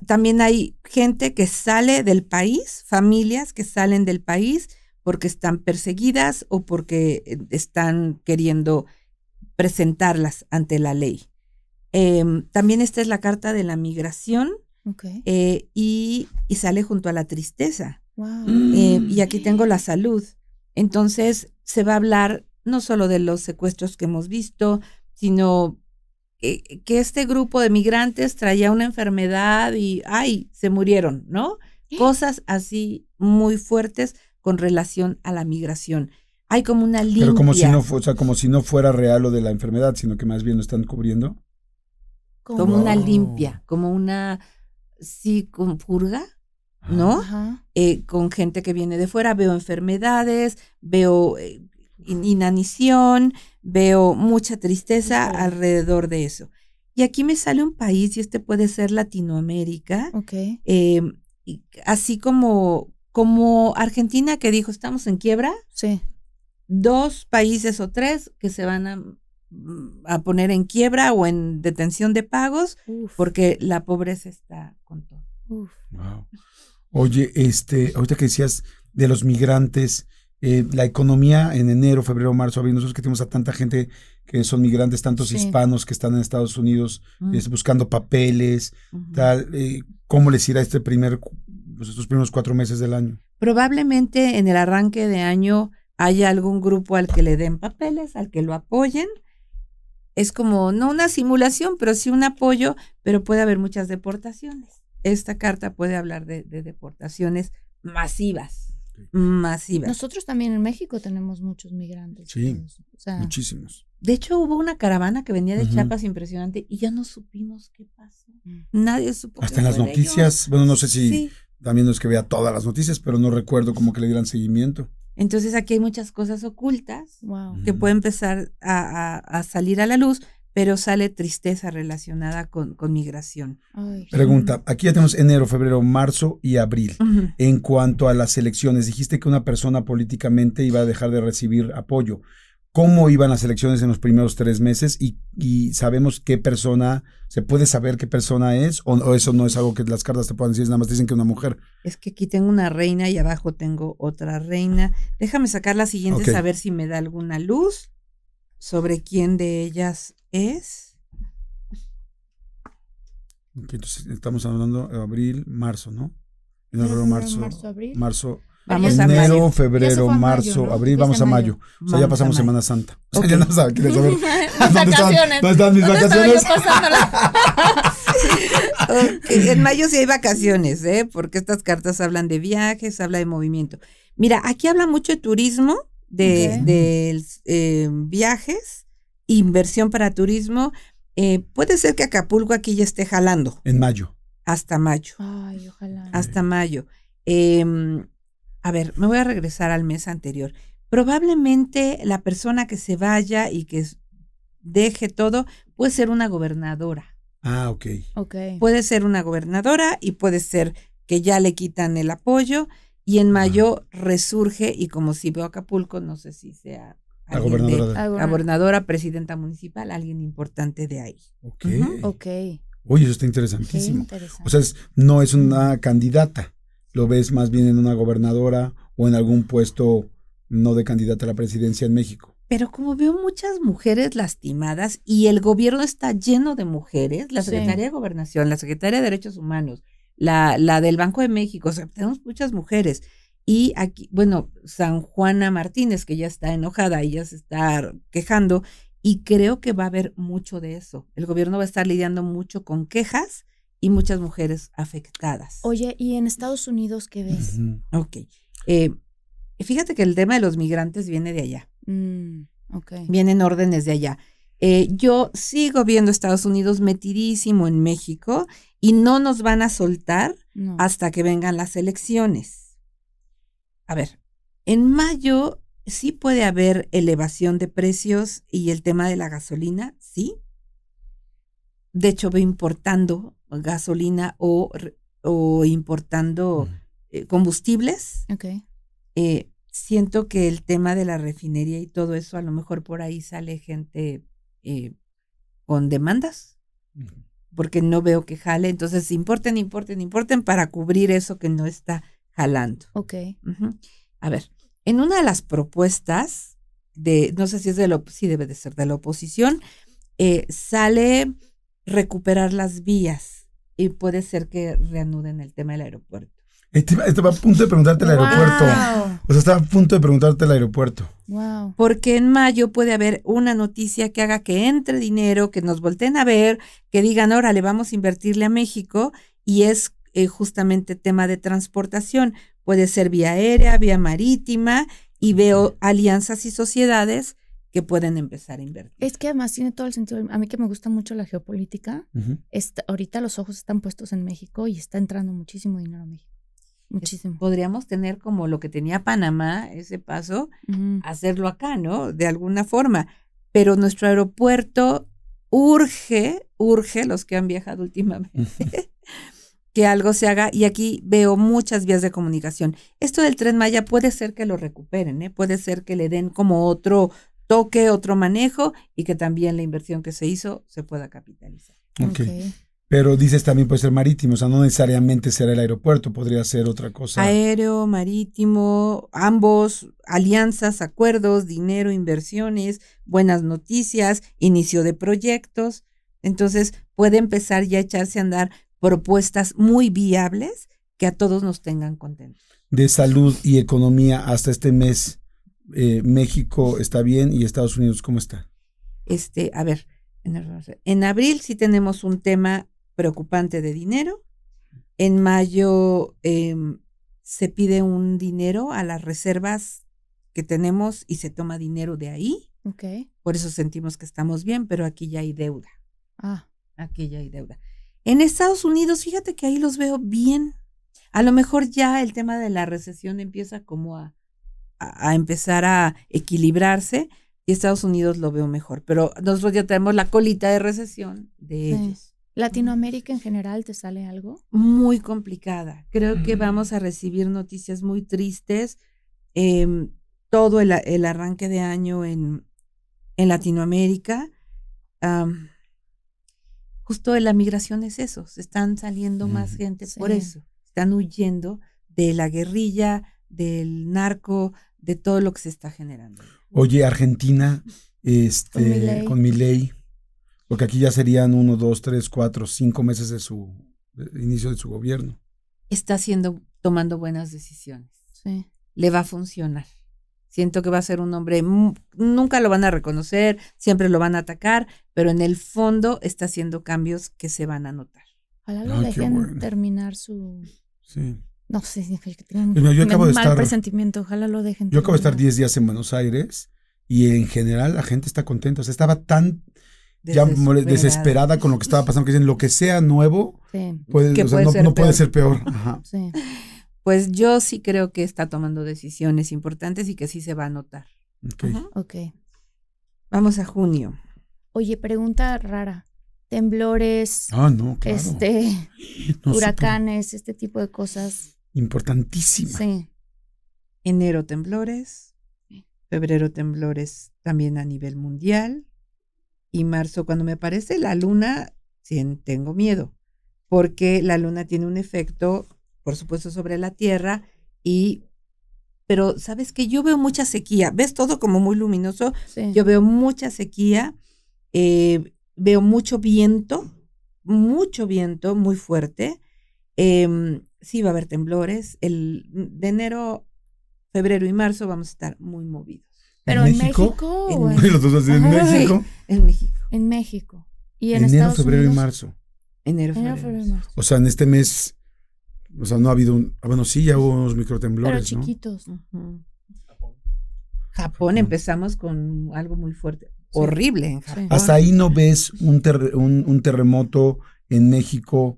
también hay gente que sale del país, familias que salen del país porque están perseguidas o porque eh, están queriendo presentarlas ante la ley. Em, también esta es la carta de la migración eh, y, sale junto a la tristeza. Eh, y aquí tengo la salud. Entonces se va a hablar no solo de los secuestros que hemos visto, sino eh, que, este grupo de migrantes traía una enfermedad y, ay, se murieron, ¿no? Cosas así muy fuertes con relación a la migración. Hay como una limpia. Pero como si no, fuera real lo de la enfermedad, sino que más bien lo están cubriendo. Como una limpia, como una, sí, con purga, ¿no? Eh, con gente que viene de fuera, veo enfermedades, veo eh, inanición, veo mucha tristeza alrededor de eso. Y aquí me sale un país, y este puede ser Latinoamérica, eh, así como, como Argentina que dijo, estamos en quiebra. Sí. Dos países o tres que se van a, mm, poner en quiebra o en detención de pagos porque la pobreza está con todo. Oye, este, ahorita que decías de los migrantes, eh, la economía en enero, febrero, marzo, abril, nosotros que tenemos a tanta gente que son migrantes, tantos hispanos que están en Estados Unidos mm. buscando papeles, tal, eh, ¿cómo les irá este primer, pues, estos primeros cuatro meses del año? Probablemente en el arranque de año haya algún grupo al que le den papeles, al que lo apoyen. Es como, no una simulación, pero sí un apoyo, pero puede haber muchas deportaciones. Esta carta puede hablar de deportaciones masivas masiva Nosotros también en México tenemos muchos migrantes. muchísimos. De hecho, hubo una caravana que venía de Chiapas impresionante y ya no supimos qué pasó. Mm. Nadie supo. Hasta en las noticias, bueno, no sé si también no es que vea todas las noticias, pero no recuerdo como que le dieran seguimiento. Entonces aquí hay muchas cosas ocultas que pueden empezar a, salir a la luz pero sale tristeza relacionada con, con migración. Pregunta, aquí ya tenemos enero, febrero, marzo y abril. En cuanto a las elecciones, dijiste que una persona políticamente iba a dejar de recibir apoyo. ¿Cómo iban las elecciones en los primeros tres meses? Y, sabemos qué persona, ¿se puede saber qué persona es? O, eso no es algo que las cartas te puedan decir? Nada más dicen que una mujer. Es que aquí tengo una reina y abajo tengo otra reina. Déjame sacar la siguiente, a ver si me da alguna luz sobre quién de ellas estamos hablando de abril, marzo, ¿no? Enero, marzo, marzo, febrero, marzo, abril, vamos a mayo. O sea, ya pasamos Semana Santa. O sea, no sabes, vacaciones? En mayo sí hay vacaciones, ¿eh? Porque estas cartas hablan de viajes, habla de movimiento. Mira, aquí habla mucho de turismo, de, eh, viajes inversión para turismo. Eh, puede ser que Acapulco aquí ya esté jalando. En mayo. Hasta mayo. Ay, ojalá. Hasta mayo. Em, a ver, me voy a regresar al mes anterior. Probablemente la persona que se vaya y que deje todo puede ser una gobernadora. Ah, ok. Puede ser una gobernadora y puede ser que ya le quitan el apoyo y en ah. mayo resurge y como si veo Acapulco, no sé si sea la gobernadora, gobernadora. presidenta municipal, alguien importante de ahí. Ok. Oye, eso está interesantísimo. O sea, no es una candidata, lo ves más bien en una gobernadora o en algún puesto no de candidata a la presidencia en México. Pero como veo muchas mujeres lastimadas y el gobierno está lleno de mujeres, la secretaria de Gobernación, la secretaria de Derechos Humanos, la, la del Banco de México, o sea, tenemos muchas mujeres. Y aquí, bueno, San Juana Martínez, que ya está enojada y ya se está quejando, y creo que va a haber mucho de eso. El gobierno va a estar lidiando mucho con quejas y muchas mujeres afectadas. Oye, ¿y en Estados Unidos qué ves? Ok. Eh, fíjate que el tema de los migrantes viene de allá. Mm, okay. Vienen órdenes de allá. Eh, yo sigo viendo Estados Unidos metidísimo en México y no nos van a soltar hasta que vengan las elecciones a ver, en mayo sí puede haber elevación de precios y el tema de la gasolina, sí. De hecho, ve importando gasolina o, o importando mm. eh, combustibles. Eh, siento que el tema de la refinería y todo eso, a lo mejor por ahí sale gente eh, con demandas, mm. porque no veo que jale. Entonces, importen, importen, importen para cubrir eso que no está jalando. Ok. A ver, en una de las propuestas de, no sé si es de la, debe de ser de la oposición, eh, sale recuperar las vías y puede ser que reanuden el tema del aeropuerto. Estaba, este a punto de preguntarte el aeropuerto. O sea, estaba a punto de preguntarte el aeropuerto. Wow. Porque en mayo puede haber una noticia que haga que entre dinero, que nos volteen a ver, que digan, órale, vamos a invertirle a México. Y es eh, justamente tema de transportación. Puede ser vía aérea, vía marítima y veo alianzas y sociedades que pueden empezar a invertir. Es que además tiene todo el sentido. A mí que me gusta mucho la geopolítica, ahorita los ojos están puestos en México y está entrando muchísimo dinero a México. Muchísimo. Podríamos tener como lo que tenía Panamá, ese paso, hacerlo acá, ¿no? De alguna forma. Pero nuestro aeropuerto urge, urge los que han viajado últimamente que algo se haga y aquí veo muchas vías de comunicación. Esto del tren Maya puede ser que lo recuperen, ¿eh? puede ser que le den como otro toque, otro manejo y que también la inversión que se hizo se pueda capitalizar. Pero dices también puede ser marítimo, o sea, no necesariamente será el aeropuerto, podría ser otra cosa. Aéreo, marítimo, ambos, alianzas, acuerdos, dinero, inversiones, buenas noticias, inicio de proyectos. Entonces puede empezar ya a echarse a andar propuestas muy viables que a todos nos tengan contentos. De salud y economía hasta este mes, eh, México está bien y Estados Unidos, ¿cómo está? Este, a ver, en, abril sí tenemos un tema preocupante de dinero. En mayo em, se pide un dinero a las reservas que tenemos y se toma dinero de ahí. Okay. Por eso sentimos que estamos bien, pero aquí ya hay deuda. Ah. Aquí ya hay deuda. En Estados Unidos, fíjate que ahí los veo bien. A lo mejor ya el tema de la recesión empieza como a, a, empezar a equilibrarse y Estados Unidos lo veo mejor, pero nosotros ya tenemos la colita de recesión de ellos. ¿Latinoamérica en general te sale algo? Muy complicada. Creo que mm. vamos a recibir noticias muy tristes. Em, todo el, arranque de año en, en Latinoamérica justo de la migración es eso, se están saliendo más gente por eso, están huyendo de la guerrilla, del narco, de todo lo que se está generando. Oye, Argentina, este, con mi ley, porque aquí ya serían uno, dos, tres, cuatro, cinco meses de su inicio de su gobierno. Está haciendo, tomando buenas decisiones. Sí. Le va a funcionar. Siento que va a ser un hombre, nunca lo van a reconocer, siempre lo van a atacar, pero en el fondo está haciendo cambios que se van a notar. Ojalá lo dejen terminar su... Sí. No sé, yo, acabo de mal estar, presentimiento, ojalá lo dejen. Yo acabo de estar 10 días en Buenos Aires y en general la gente está contenta. O sea, estaba tan desesperada con lo que estaba pasando, que dicen lo que sea nuevo, puede, no, puede ser peor. Sí pues yo sí creo que está tomando decisiones importantes y que sí se va a notar. Ok. Vamos a junio. Oye, pregunta rara. Temblores, ah, no, claro. este, huracanes, este tipo de cosas. Importantísimo. Sí. Enero temblores, febrero temblores también a nivel mundial y marzo cuando me aparece la luna, sí, tengo miedo, porque la luna tiene un efecto por supuesto, sobre la tierra y pero sabes que yo veo mucha sequía, ves todo como muy luminoso, yo veo mucha sequía, eh, veo mucho viento, mucho viento muy fuerte, eh, sí va a haber temblores, el, mm, de enero, febrero y marzo vamos a estar muy movidos. ¿Pero en México? En México. En, México? en México. En ¿Y en enero, febrero y marzo. Enero, febrero. marzo. O sea, en este mes o sea, no ha habido un. Ah, bueno, sí, ya hubo unos microtemblores. Pero chiquitos. Japón. Japón empezamos con algo muy fuerte. Horrible Hasta ahí no ves un, un, terremoto en México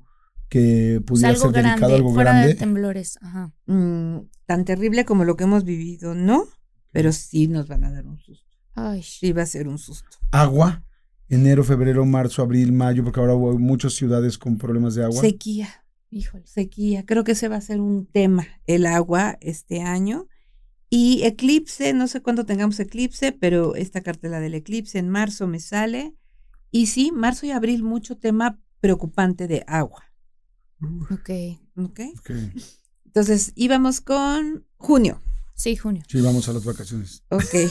que pudiera ser grande, dedicado a algo grande. De temblores, ajá. Mm, tan terrible como lo que hemos vivido, ¿no? Pero sí nos van a dar un susto. Ay. Sí va a ser un susto. Agua, enero, febrero, marzo, abril, mayo, porque ahora hay muchas ciudades con problemas de agua. Sequía. Híjole. Sequía. Creo que ese va a ser un tema, el agua, este año. Y eclipse, no sé cuándo tengamos eclipse, pero esta cartela del eclipse en marzo me sale. Y sí, marzo y abril, mucho tema preocupante de agua. Ok. Entonces íbamos con junio. Sí, junio. Sí, vamos a las vacaciones. Ok. Jordi,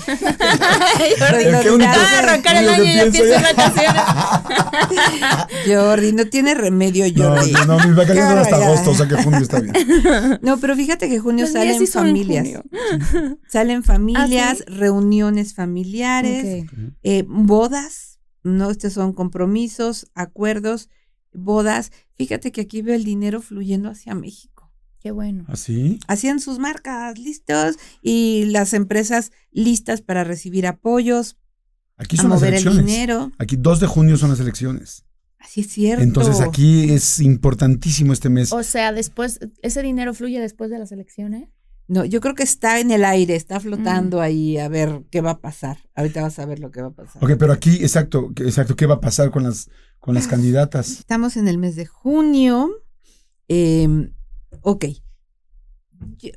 no, ah, arrancar el año y empiezo en vacaciones. Jordi, no tiene remedio, Jordi. No, no, mis vacaciones son hasta agosto, o sea que junio está bien. No, pero fíjate que junio salen familias. Ah, salen familias, reuniones familiares, eh, bodas, ¿no? Estos son compromisos, acuerdos, bodas. Fíjate que aquí veo el dinero fluyendo hacia México. Qué bueno. ¿Así? ¿Ah, Hacían sus marcas listos y las empresas listas para recibir apoyos. Aquí son elecciones. dinero. Aquí 2 de junio son las elecciones. Así es cierto. Entonces aquí es importantísimo este mes. O sea, después, ¿ese dinero fluye después de las elecciones? No, yo creo que está en el aire, está flotando mm. ahí a ver qué va a pasar. Ahorita vas a ver lo que va a pasar. Ok, pero aquí, exacto, exacto, ¿qué va a pasar con las, con las candidatas? Estamos en el mes de junio. Eh, ok,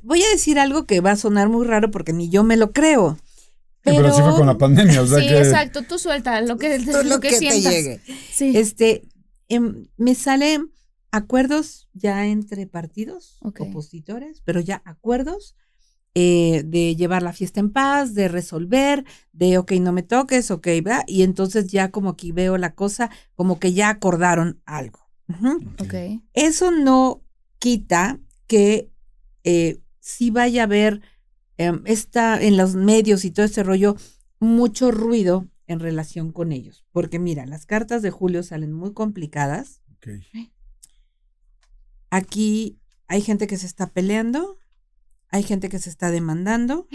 voy a decir algo que va a sonar muy raro porque ni yo me lo creo. Pero, fue con la pandemia, o sea Sí, exacto, tú suelta lo que, lo lo que, sientas. Este, em, me salen acuerdos ya entre partidos, opositores, pero ya acuerdos eh, de llevar la fiesta en paz, de resolver, de, ok, no me toques, ok, va. Y entonces ya como aquí veo la cosa, como que ya acordaron algo. ok okay. Eso no quita que si eh, sí vaya a haber em, está en los medios y todo ese rollo mucho ruido en relación con ellos. Porque mira, las cartas de Julio salen muy complicadas. Aquí hay gente que se está peleando, hay gente que se está demandando,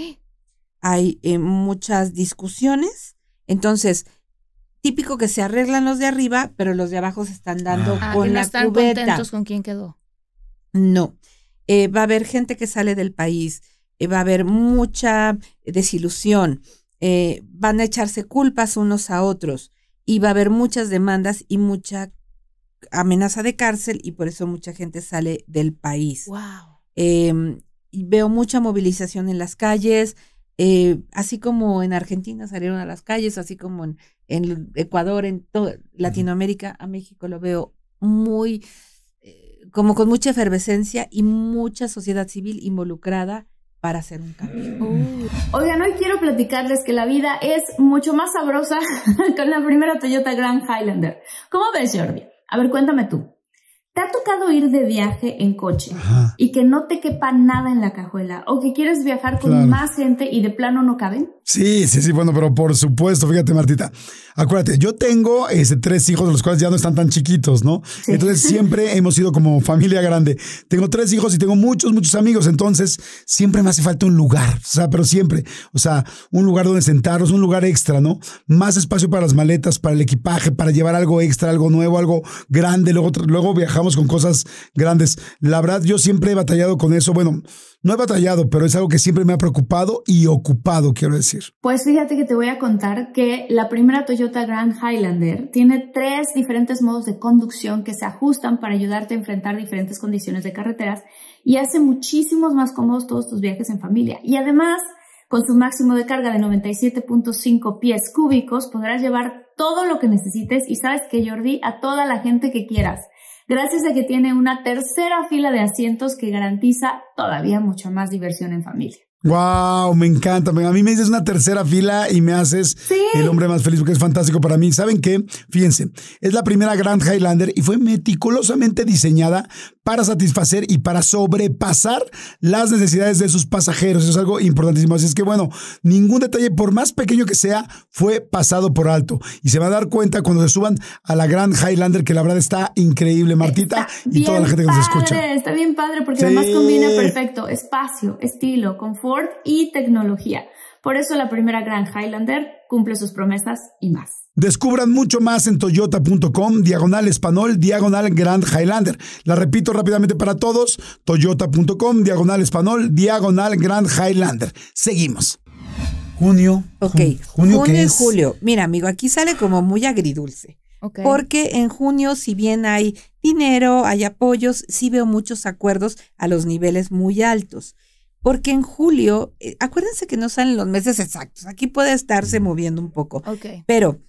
hay eh, muchas discusiones. Entonces, típico que se arreglan los de arriba, pero los de abajo se están dando ah. Ah, con no la están contentos con quién quedó. No. Eh, va a haber gente que sale del país, eh, va a haber mucha desilusión, eh, van a echarse culpas unos a otros y va a haber muchas demandas y mucha amenaza de cárcel y por eso mucha gente sale del país. Wow. Em, veo mucha movilización en las calles, así como en Argentina salieron a las calles, así como en, en Ecuador, en toda Latinoamérica, a México lo veo muy como con mucha efervescencia y mucha sociedad civil involucrada para hacer un cambio. Oh. Oigan, hoy quiero platicarles que la vida es mucho más sabrosa con la primera Toyota Grand Highlander. ¿Cómo ves, Jordi? A ver, cuéntame tú. ¿Te ha tocado ir de viaje en coche y que no te quepa nada en la cajuela o que quieres viajar con más gente y de plano no caben? Sí, sí, sí, bueno, pero por supuesto, fíjate Martita, acuérdate, yo tengo este, tres hijos, los cuales ya no están tan chiquitos, ¿no? Entonces siempre hemos sido como familia grande. Tengo tres hijos y tengo muchos, muchos amigos, entonces siempre me hace falta un lugar, o sea, pero siempre, o sea, un lugar donde sentarnos, un lugar extra, ¿no? Más espacio para las maletas, para el equipaje, para llevar algo extra, algo nuevo, algo grande, luego, luego viajamos con cosas grandes. La verdad, yo siempre he batallado con eso. Bueno, no he batallado, pero es algo que siempre me ha preocupado y ocupado, quiero decir. Pues fíjate que te voy a contar que la primera Toyota Grand Highlander tiene tres diferentes modos de conducción que se ajustan para ayudarte a enfrentar diferentes condiciones de carreteras y hace muchísimos más cómodos todos tus viajes en familia. Y además, con su máximo de carga de 97.5 pies cúbicos, podrás llevar todo lo que necesites y sabes que Jordi, a toda la gente que quieras gracias a que tiene una tercera fila de asientos que garantiza todavía mucha más diversión en familia. Wow, me encanta. A mí me dices una tercera fila y me haces el hombre más feliz porque es fantástico para mí. ¿Saben qué? Fíjense, es la primera Grand Highlander y fue meticulosamente diseñada para satisfacer y para sobrepasar las necesidades de sus pasajeros. Eso es algo importantísimo. Así es que bueno, ningún detalle, por más pequeño que sea, fue pasado por alto. Y se va a dar cuenta cuando se suban a la Grand Highlander que la verdad está increíble, Martita, y toda la gente que nos escucha. Está bien padre porque además combina perfecto espacio, estilo, confort y tecnología. Por eso la primera Grand Highlander cumple sus promesas y más. Descubran mucho más en toyota.com, diagonal español, diagonal Grand Highlander. La repito rápidamente para todos, toyota.com, diagonal español, diagonal Grand Highlander. Seguimos. Junio. junio, y julio. Mira, amigo, aquí sale como muy agridulce. Porque en junio, si bien hay dinero, hay apoyos, sí veo muchos acuerdos a los niveles muy altos porque en julio, eh, acuérdense que no salen los meses exactos, aquí puede estarse moviendo un poco, pero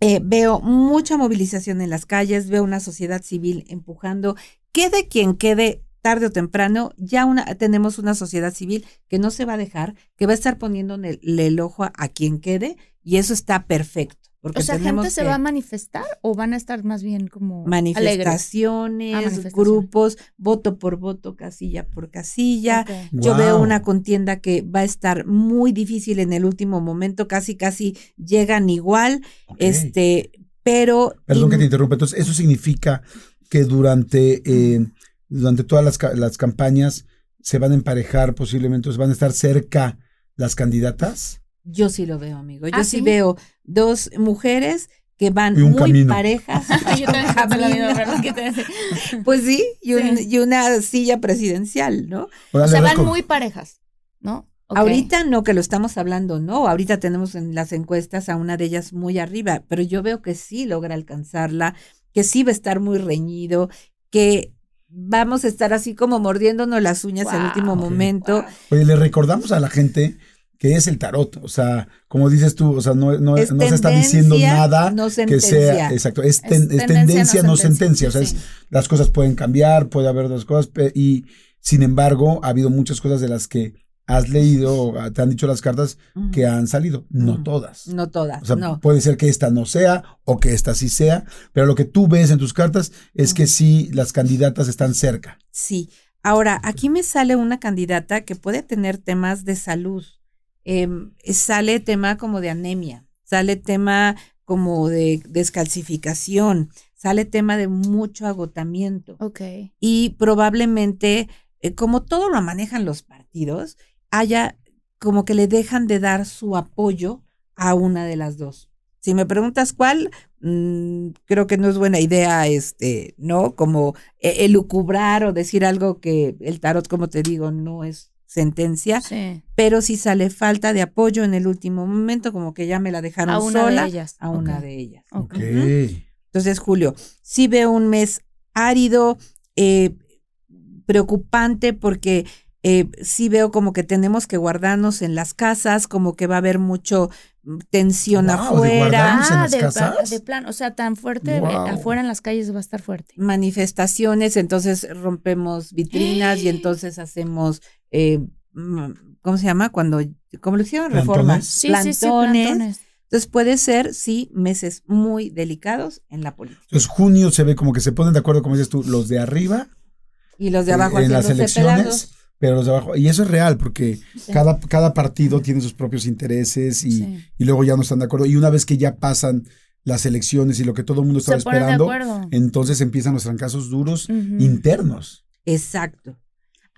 eh, veo mucha movilización en las calles, veo una sociedad civil empujando, quede quien quede tarde o temprano, ya una, tenemos una sociedad civil que no se va a dejar, que va a estar poniendo el, ojo a quien quede y eso está perfecto o sea, gente se va a manifestar o van a estar más bien como ah, manifestaciones, grupos, voto por voto, casilla por casilla. Yo veo una contienda que va a estar muy difícil en el último momento, casi casi llegan igual, este, pero Perdón que te interrumpa, entonces eso significa que durante eh, durante todas las, las campañas se van a emparejar posiblemente, van a estar cerca las candidatas. Yo sí lo veo, amigo. Yo ¿Ah, sí? veo dos mujeres que van muy parejas. pues sí, y, un, y una silla presidencial, ¿no? Se van muy parejas, ¿no? Ahorita no, que lo estamos hablando, no. Ahorita tenemos en las encuestas a una de ellas muy arriba, pero yo veo que sí logra alcanzarla, que sí va a estar muy reñido, que vamos a estar así como mordiéndonos las uñas al último momento. Oye, le recordamos a la gente que es el tarot. O sea, como dices tú, o sea, no, se está diciendo nada que sea. Exacto, es, tendencia, no sentencia. O sea, las cosas pueden cambiar, puede haber otras cosas. Y sin embargo, ha habido muchas cosas de las que has leído, te han dicho las cartas que han salido. No todas. No todas. no. puede ser que esta no sea o que esta sí sea, pero lo que tú ves en tus cartas es que sí, las candidatas están cerca. Sí. Ahora, aquí me sale una candidata que puede tener temas de salud, Em, sale tema como de anemia, sale tema como de descalcificación, sale tema de mucho agotamiento. Y probablemente, eh, como todo lo manejan los partidos, haya como que le dejan de dar su apoyo a una de las dos. Si me preguntas cuál, mm, creo que no es buena idea, este, ¿no? Como eh, elucubrar o decir algo que el tarot, como te digo, no es sentencia, pero si sale falta de apoyo en el último momento, como que ya me la dejaron a una sola de ellas. a una de ellas. Okay. Entonces, Julio, sí veo un mes árido, eh, preocupante, porque eh, sí veo como que tenemos que guardarnos en las casas, como que va a haber mucho mm, tensión afuera. ¿de, en las ah, casas? de, plan, o sea, tan fuerte eh, afuera en las calles va a estar fuerte. Manifestaciones, entonces rompemos vitrinas y entonces hacemos, eh, mm, ¿cómo se llama? Cuando, ¿cómo lo hicieron? Reformas. plantones. Entonces puede ser, sí, meses muy delicados en la política. Entonces junio se ve como que se ponen de acuerdo, como dices tú, los de arriba. Y los de eh, abajo. en las elecciones pero los de abajo, y eso es real, porque cada, cada partido tiene sus propios intereses y, luego ya no están de acuerdo. Y una vez que ya pasan las elecciones y lo que todo el mundo estaba esperando, entonces empiezan los trancazos duros internos. Exacto.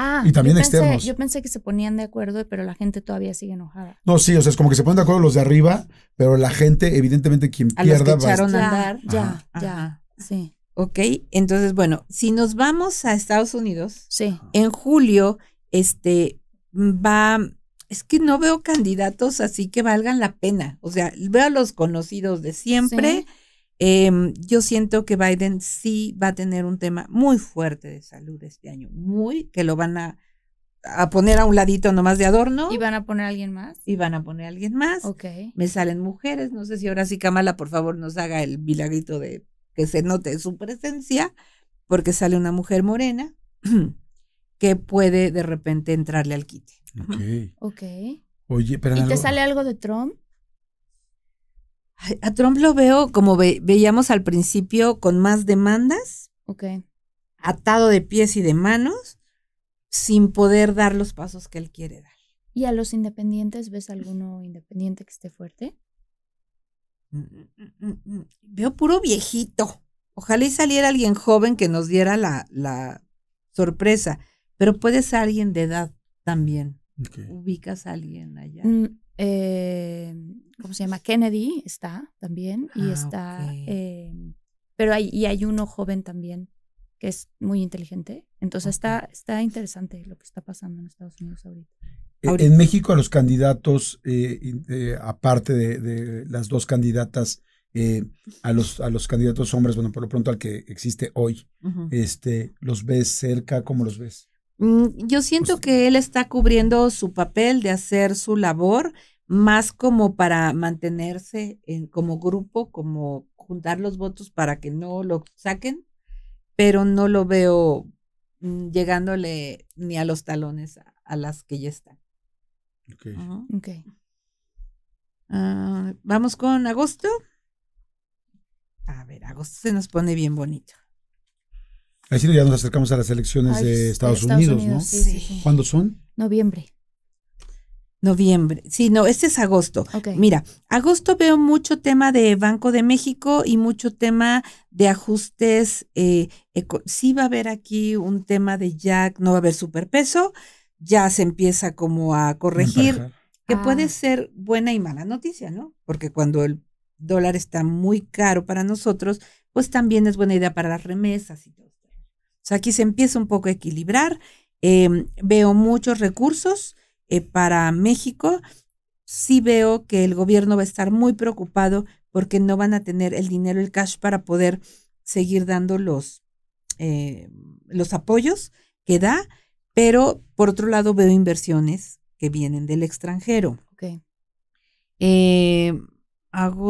Ah, y también externos. Yo pensé que se ponían de acuerdo, pero la gente todavía sigue enojada. No, sí, o sea, es como que se ponen de acuerdo los de arriba, pero la gente, evidentemente, quien pierda. va echaron a andar, ya, ya, sí. Ok, entonces, bueno, si nos vamos a Estados Unidos, sí. en julio este, va, es que no veo candidatos así que valgan la pena. O sea, veo a los conocidos de siempre. Em, yo siento que Biden sí va a tener un tema muy fuerte de salud este año, muy que lo van a, a, poner a un ladito nomás de adorno. ¿Y van a poner a alguien más? Y van a poner a alguien más. Ok. Me salen mujeres, no sé si ahora sí Kamala por favor nos haga el milagrito de que se note su presencia, porque sale una mujer morena. que puede de repente entrarle al quite. Ok. okay. Oye, pero ¿Y te sale algo de Trump? A Trump lo veo como veíamos al principio con más demandas. Ok. Atado de pies y de manos, sin poder dar los pasos que él quiere dar. ¿Y a los independientes ves alguno independiente que esté fuerte? Mm, mm, mm, veo puro viejito. Ojalá y saliera alguien joven que nos diera la, la sorpresa. Pero puede ser alguien de edad también. ¿Ubicas a alguien allá? Mm, eh, ¿Cómo se llama? Kennedy está también. y ah, está. Eh, pero hay, y hay uno joven también que es muy inteligente. Entonces está, está interesante lo que está pasando en Estados Unidos ahorita. E-, en México, a los candidatos, eh, aparte de, las dos candidatas, a, los, a los candidatos hombres, bueno, por lo pronto al que existe hoy, este, ¿los ves cerca? ¿Cómo los ves? Mm, yo siento pues que él está cubriendo su papel de hacer su labor más como para mantenerse en, como grupo, como juntar los votos para que no lo saquen, pero no lo veo mm, llegándole ni a los talones a, las que ya están. Ok. Ah, vamos con agosto. A ver, agosto se nos pone bien bonito. Así ya nos acercamos a las elecciones de Estados, Unidos, ¿no? Sí, ¿Cuándo son? Noviembre. Noviembre. Sí, no, este es agosto. Mira, agosto veo mucho tema de Banco de México y mucho tema de ajustes. Eh, sí va a haber aquí un tema de Jack, no va a haber superpeso, ya se empieza como a corregir, que puede ah. ser buena y mala noticia, ¿no? Porque cuando el dólar está muy caro para nosotros, pues también es buena idea para las remesas y todo. O sea, aquí se empieza un poco a equilibrar. Em, veo muchos recursos eh, para México. Sí veo que el gobierno va a estar muy preocupado porque no van a tener el dinero, el cash para poder seguir dando los, eh, los apoyos que da, pero por otro lado veo inversiones que vienen del extranjero. Okay. Eh,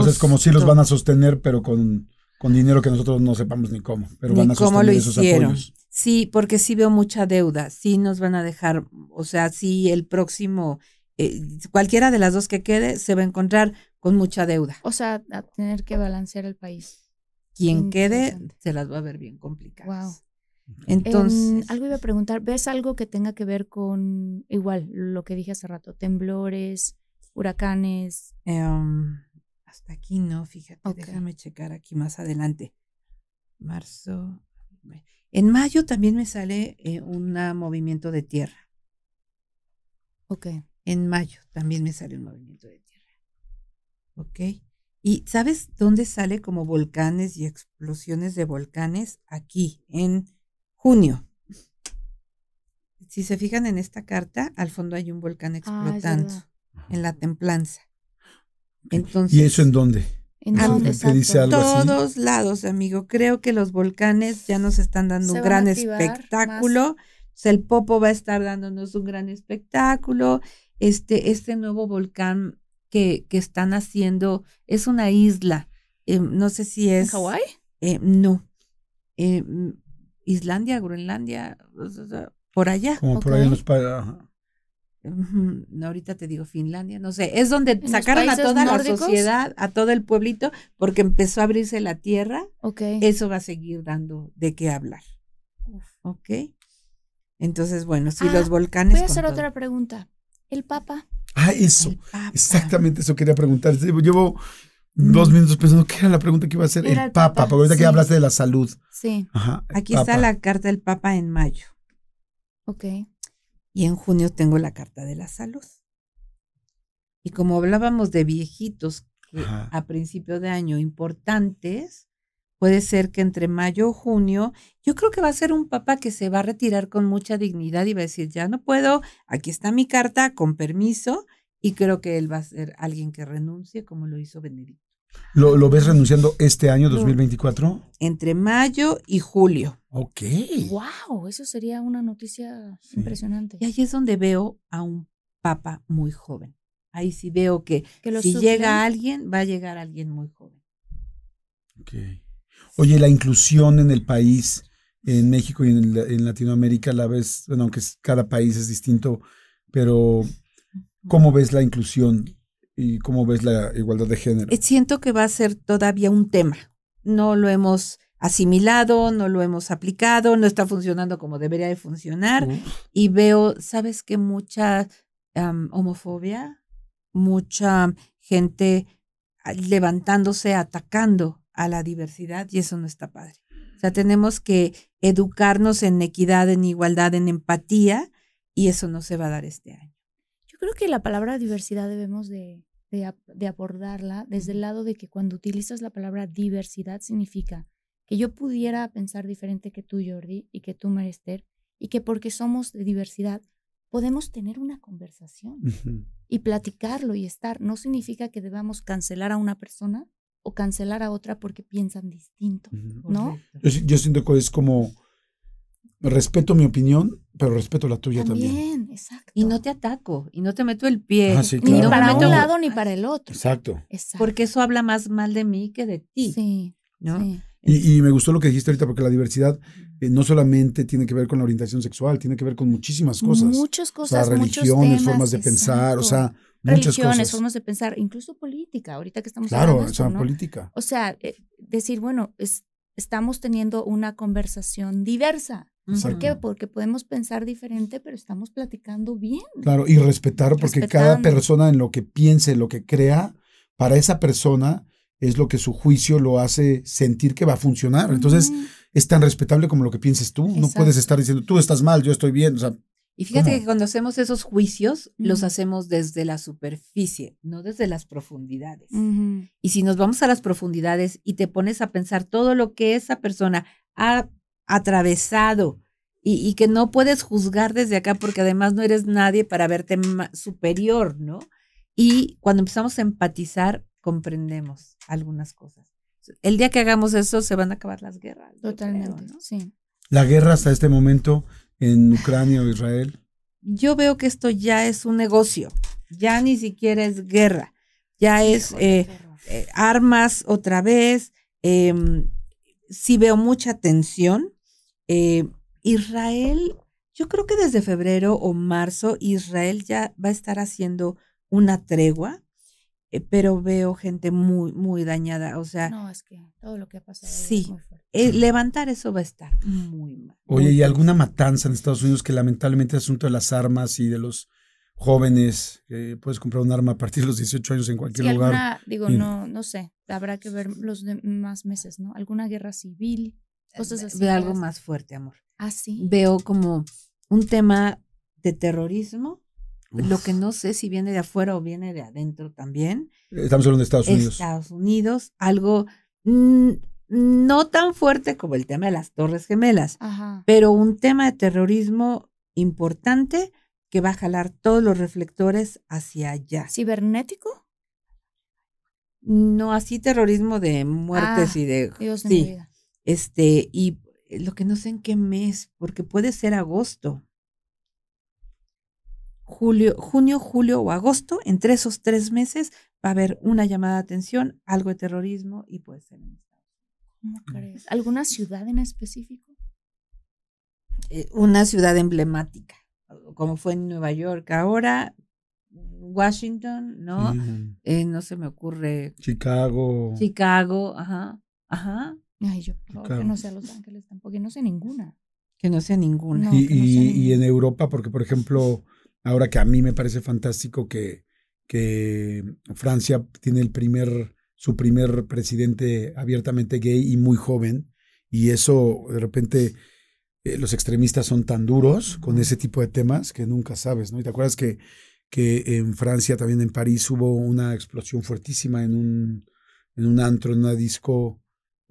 es como si los van a sostener, pero con con dinero que nosotros no sepamos ni cómo, pero ni van a cómo lo hicieron. Sí, porque sí veo mucha deuda, sí nos van a dejar, o sea, sí el próximo, eh, cualquiera de las dos que quede, se va a encontrar con mucha deuda. O sea, a tener que balancear el país. Quien quede, se las va a ver bien complicadas. Wow. Entonces, algo iba a preguntar, ¿ves algo que tenga que ver con igual lo que dije hace rato, temblores, huracanes? Em, hasta aquí no, fíjate, déjame checar aquí más adelante. Marzo. En mayo también me sale eh, un movimiento de tierra. Ok. En mayo también me sale un movimiento de tierra. Ok. ¿Y sabes dónde sale como volcanes y explosiones de volcanes? Aquí, en junio. Si se fijan en esta carta, al fondo hay un volcán ah, explotando en la templanza. ¿Y eso en dónde? ¿En todos lados, amigo. Creo que los volcanes ya nos están dando un gran espectáculo. El Popo va a estar dándonos un gran espectáculo. Este, este nuevo volcán que, que están haciendo es una isla. Em, no sé si es. ¿En Hawái? Eh, no. Em, Islandia, Groenlandia, por allá. Como por allá los para ahorita te digo Finlandia, no sé, es donde sacaron a toda la sociedad, a todo el pueblito, porque empezó a abrirse la tierra. Eso va a seguir dando de qué hablar. Ok. Entonces, bueno, si ah, los volcanes. Voy a hacer otra pregunta. El Papa. Ah, eso. Exactamente eso quería preguntar. Llevo mm. dos minutos pensando qué era la pregunta que iba a hacer. el, Papa, porque ahorita que hablaste de la salud. Sí. Aquí está la carta del Papa en mayo. Ok y en junio tengo la carta de la salud. Y como hablábamos de viejitos a principio de año importantes, puede ser que entre mayo o junio, yo creo que va a ser un papá que se va a retirar con mucha dignidad y va a decir, ya no puedo, aquí está mi carta, con permiso, y creo que él va a ser alguien que renuncie como lo hizo Benedicto. ¿Lo, lo ves renunciando este año, 2024? Entre mayo y julio. Ok. ¡Wow! Eso sería una noticia impresionante. Y ahí es donde veo a un papa muy joven. Ahí sí veo que, si llega alguien, va a llegar alguien muy joven. Ok. Oye, la inclusión en el país, en México y en, en Latinoamérica, la ves, bueno, aunque cada país es distinto, pero ¿cómo ves la inclusión y cómo ves la igualdad de género? Eh, siento que va a ser todavía un tema. No lo hemos asimilado, no lo hemos aplicado, no está funcionando como debería de funcionar. Y veo, ¿sabes que Mucha homofobia, mucha gente ah, levantándose, atacando a la diversidad y eso no está padre. O sea, tenemos que educarnos en equidad, en igualdad, en empatía y eso no se va a dar este año. Yo creo que la palabra diversidad debemos de, de abordarla desde el lado de que cuando utilizas la palabra diversidad significa que yo pudiera pensar diferente que tú, Jordi, y que tú, Marister, y que porque somos de diversidad, podemos tener una conversación y platicarlo y estar. No significa que debamos cancelar a una persona o cancelar a otra porque piensan distinto, ¿no? Yo, siento que es como respeto mi opinión, pero respeto la tuya también. también. exacto. Y no te ataco, y no te meto el pie, ah, ni para un lado ni para el otro. Exacto. Porque eso habla más mal de mí que de ti. Sí. ¿no? Sí. Y, me gustó lo que dijiste ahorita, porque la diversidad eh, no solamente tiene que ver con la orientación sexual, tiene que ver con muchísimas cosas. Muchas cosas. O religiones, formas de pensar, o sea, muchas religiones, formas de pensar, incluso política, ahorita que estamos claro, hablando. Claro, o sea, política. O sea, eh, decir, bueno, estamos teniendo una conversación diversa. ¿Por qué? Porque podemos pensar diferente, pero estamos platicando bien. Claro, y respetar, porque cada persona en lo que piense, lo que crea, para esa persona es lo que su juicio lo hace sentir que va a funcionar. Entonces, es tan respetable como lo que pienses tú. No puedes estar diciendo, tú estás mal, yo estoy bien. y fíjate que cuando hacemos esos juicios, los hacemos desde la superficie, no desde las profundidades. Y si nos vamos a las profundidades y te pones a pensar todo lo que esa persona ha atravesado y, y que no puedes juzgar desde acá porque además no eres nadie para verte superior, ¿no? Y cuando empezamos a empatizar, comprendemos algunas cosas. El día que hagamos eso se van a acabar las guerras. Totalmente, sí. La guerra hasta este momento en Ucrania o Israel. Yo veo que esto ya es un negocio, ya ni siquiera es guerra, ya es eh, eh, armas otra vez. Em, sí veo mucha tensión. Eh, Israel, yo creo que desde febrero o marzo Israel ya va a estar haciendo una tregua eh, pero veo gente muy, muy dañada. O sea. No, es que todo lo que ha pasado. Sí. Es muy eh, levantar eso va a estar muy mal. Oye, ¿y alguna matanza en Estados Unidos que lamentablemente es asunto de las armas y de los jóvenes? puedes comprar un arma a partir de los 18 años en cualquier lugar. digo, no, no sé. Habrá que ver los demás meses, ¿no? Alguna guerra civil, eh, cosas así. Veo algo más fuerte, amor. Ah, sí. Veo como un tema de terrorismo lo que no sé si viene de afuera o viene de adentro también. Estamos hablando de Estados Unidos. Estados Unidos, algo no tan fuerte como el tema de las Torres Gemelas, pero un tema de terrorismo importante que va a jalar todos los reflectores hacia allá. ¿Cibernético? No, así terrorismo de muertes ah, y de... Dios sí, Este, y eh, lo que no sé en qué mes, porque puede ser agosto julio, junio, julio o agosto, entre esos tres meses va a haber una llamada de atención, algo de terrorismo y puede ser ¿Alguna ciudad en específico? Eh, una ciudad emblemática, como fue en Nueva York ahora, Washington, ¿no? eh, no se me ocurre. Chicago. Chicago, ajá, ajá. Ay, yo, creo que no sea Los Ángeles tampoco, que no sea ninguna. Que no sea ninguna. y, ninguna. y, en Europa, porque por ejemplo Ahora que a mí me parece fantástico que, que Francia tiene el primer, su primer presidente abiertamente gay y muy joven, y eso de repente eh, los extremistas son tan duros con ese tipo de temas que nunca sabes, ¿no? Y te acuerdas que, que en Francia, también en París, hubo una explosión fuertísima en un, en un antro, en una disco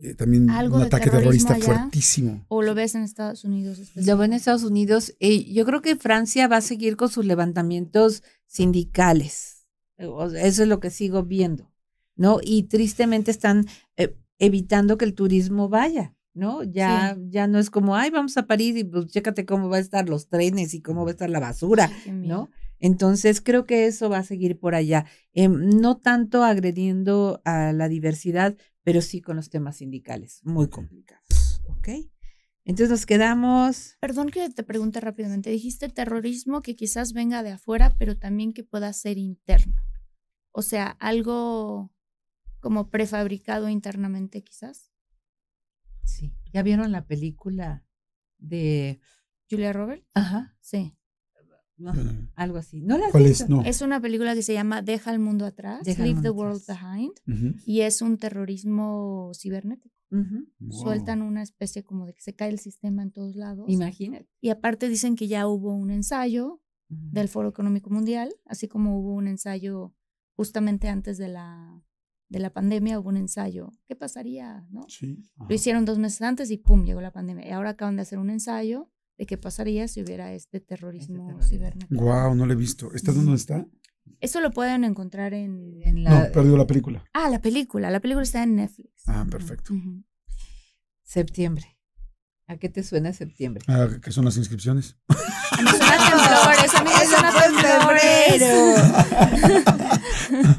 eh, también un ataque terrorista fuertísimo. ¿O lo ves en Estados Unidos? Lo ve en Estados Unidos. yo creo que Francia va a seguir con sus levantamientos sindicales. Eso es lo que sigo viendo, ¿no? Y tristemente están eh, evitando que el turismo vaya, ¿no? Ya, ya no es como, ay, vamos a París y pues chécate cómo va a estar los trenes y cómo va a estar la basura, ¿no? Entonces creo que eso va a seguir por allá, em, no tanto agrediendo a la diversidad, pero sí con los temas sindicales, muy complicados. ¿Ok? Entonces nos quedamos. Perdón que te pregunte rápidamente. Dijiste terrorismo que quizás venga de afuera, pero también que pueda ser interno. O sea, algo como prefabricado internamente, quizás. Sí. ¿Ya vieron la película de Julia Robert. Ajá. Sí algo así. es? una película que se llama Deja el mundo atrás, Leave the World Behind, y es un terrorismo cibernético. Sueltan una especie como de que se cae el sistema en todos lados. Imagínate. Y aparte dicen que ya hubo un ensayo del Foro Económico Mundial, así como hubo un ensayo justamente antes de la, de la pandemia, hubo un ensayo. ¿Qué pasaría? No? Lo hicieron dos meses antes y pum, llegó la pandemia. Y ahora acaban de hacer un ensayo de qué pasaría si hubiera este, este terrorismo, cibernético. guau no lo he visto. ¿Está dónde está? Eso lo pueden encontrar en, la... No, perdió la película. Ah, la película. La película está en Netflix. Ah, perfecto. Septiembre. ¿A qué te suena septiembre? Ah, ¿qué son las inscripciones? A mí suena temblores, a mí me suena temblores.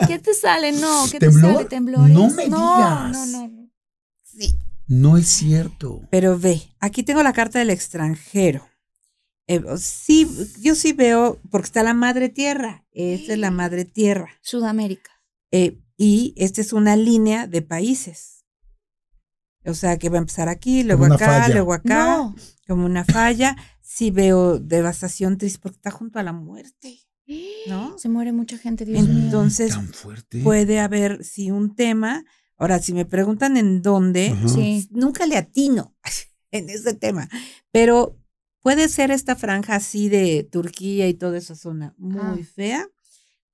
¿Qué te sale? No, ¿qué te sale? Temblores. No me digas. No, no, no. Sí. No es cierto. Pero ve, aquí tengo la carta del extranjero. Eh, sí, yo sí veo, porque está la madre tierra. Esta es la madre tierra. Sudamérica. Eh, y esta es una línea de países. O sea, que va a empezar aquí, luego acá, luego acá, como una falla. Sí veo devastación triste porque está junto a la muerte. ¿No? Se muere mucha gente, Entonces, puede haber, sí, un tema Ahora, si me preguntan en dónde, pues, nunca le atino en ese tema, pero puede ser esta franja así de Turquía y toda esa zona muy ah. fea,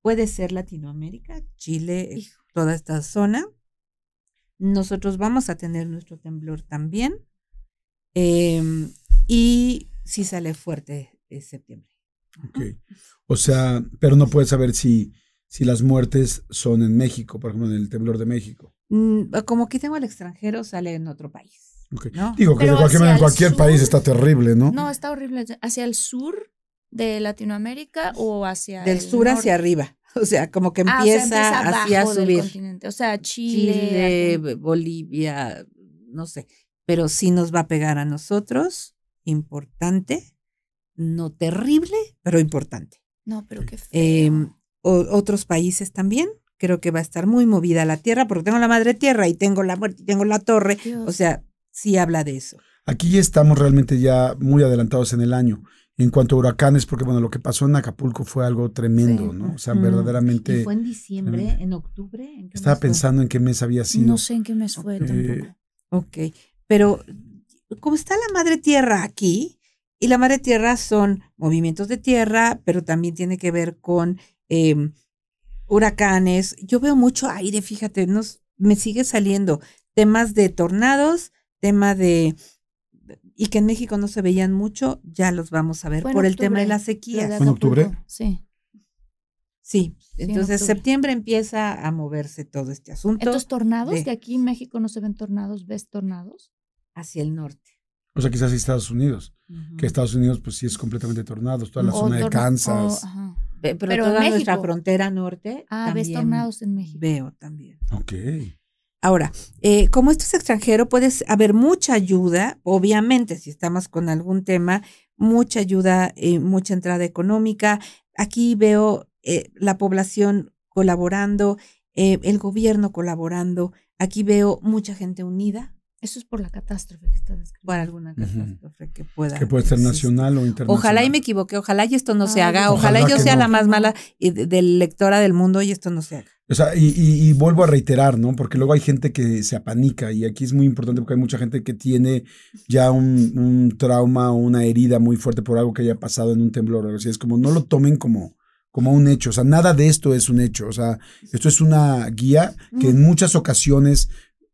puede ser Latinoamérica, Chile, toda esta zona. Nosotros vamos a tener nuestro temblor también em, y si sale fuerte en eh, septiembre. Ok, o sea, pero no puedes saber si si las muertes son en México, por ejemplo, en el temblor de México. Mm, ah, como que tengo al extranjero, sale en otro país. Digo que en cualquier país está terrible, ¿no? No, está horrible. Hacia el sur de Latinoamérica o hacia. Del sur hacia arriba. O sea, como que ah, empieza, hacia a subir. Continente. O sea, Chile, Bolivia, no sé. Pero sí nos va a pegar a nosotros, importante, no terrible, pero importante. No, pero qué feo. Eh, otros países también. Creo que va a estar muy movida la tierra porque tengo la madre tierra y tengo la muerte, tengo la torre. O sea, sí habla de eso. Aquí ya estamos realmente ya muy adelantados en el año. En cuanto a huracanes, porque bueno, lo que pasó en Acapulco fue algo tremendo, ¿no? O sea, verdaderamente. fue en diciembre, em, en octubre. estaba pensando en qué mes había sido. No sé en qué mes fue tampoco. Ok, pero como está la madre tierra aquí, y la madre tierra son movimientos de tierra, pero también tiene que ver con Em, huracanes. Yo veo mucho aire, fíjate, nos, me sigue saliendo temas de tornados, tema de... Y que en México no se veían mucho, ya los vamos a ver por el tema de la sequía. ¿En octubre? Sí. Sí, entonces septiembre empieza a moverse todo este asunto. ¿Estos tornados? De, que aquí en México no se ven tornados, ¿ves tornados? Hacia el norte. O sea, quizás Estados Unidos, que Estados Unidos pues sí es completamente tornados, toda la mm. zona de Kansas. Pero, toda nuestra frontera norte. Ah, ves tornados en México. Veo también. Ok. Ahora, eh, como esto es extranjero, puede haber mucha ayuda, obviamente, si estamos con algún tema, mucha ayuda, eh, mucha entrada económica. Aquí veo eh, la población colaborando, el gobierno colaborando. Aquí veo mucha gente unida, eso es por la catástrofe que está describiendo. Por alguna catástrofe que pueda. Que puede ser nacional o internacional. Ojalá y me equivoque, ojalá y esto no se haga, ojalá, yo sea la más mala y eh, lectora del mundo y esto no se haga. O sea, y, vuelvo a reiterar, ¿no? Porque luego hay gente que se apanica y aquí es muy importante porque hay mucha gente que tiene ya un, trauma o una herida muy fuerte por algo que haya pasado en un temblor. O es como no lo tomen como, como un hecho. O sea, nada de esto es un hecho. O sea, esto es una guía que en muchas ocasiones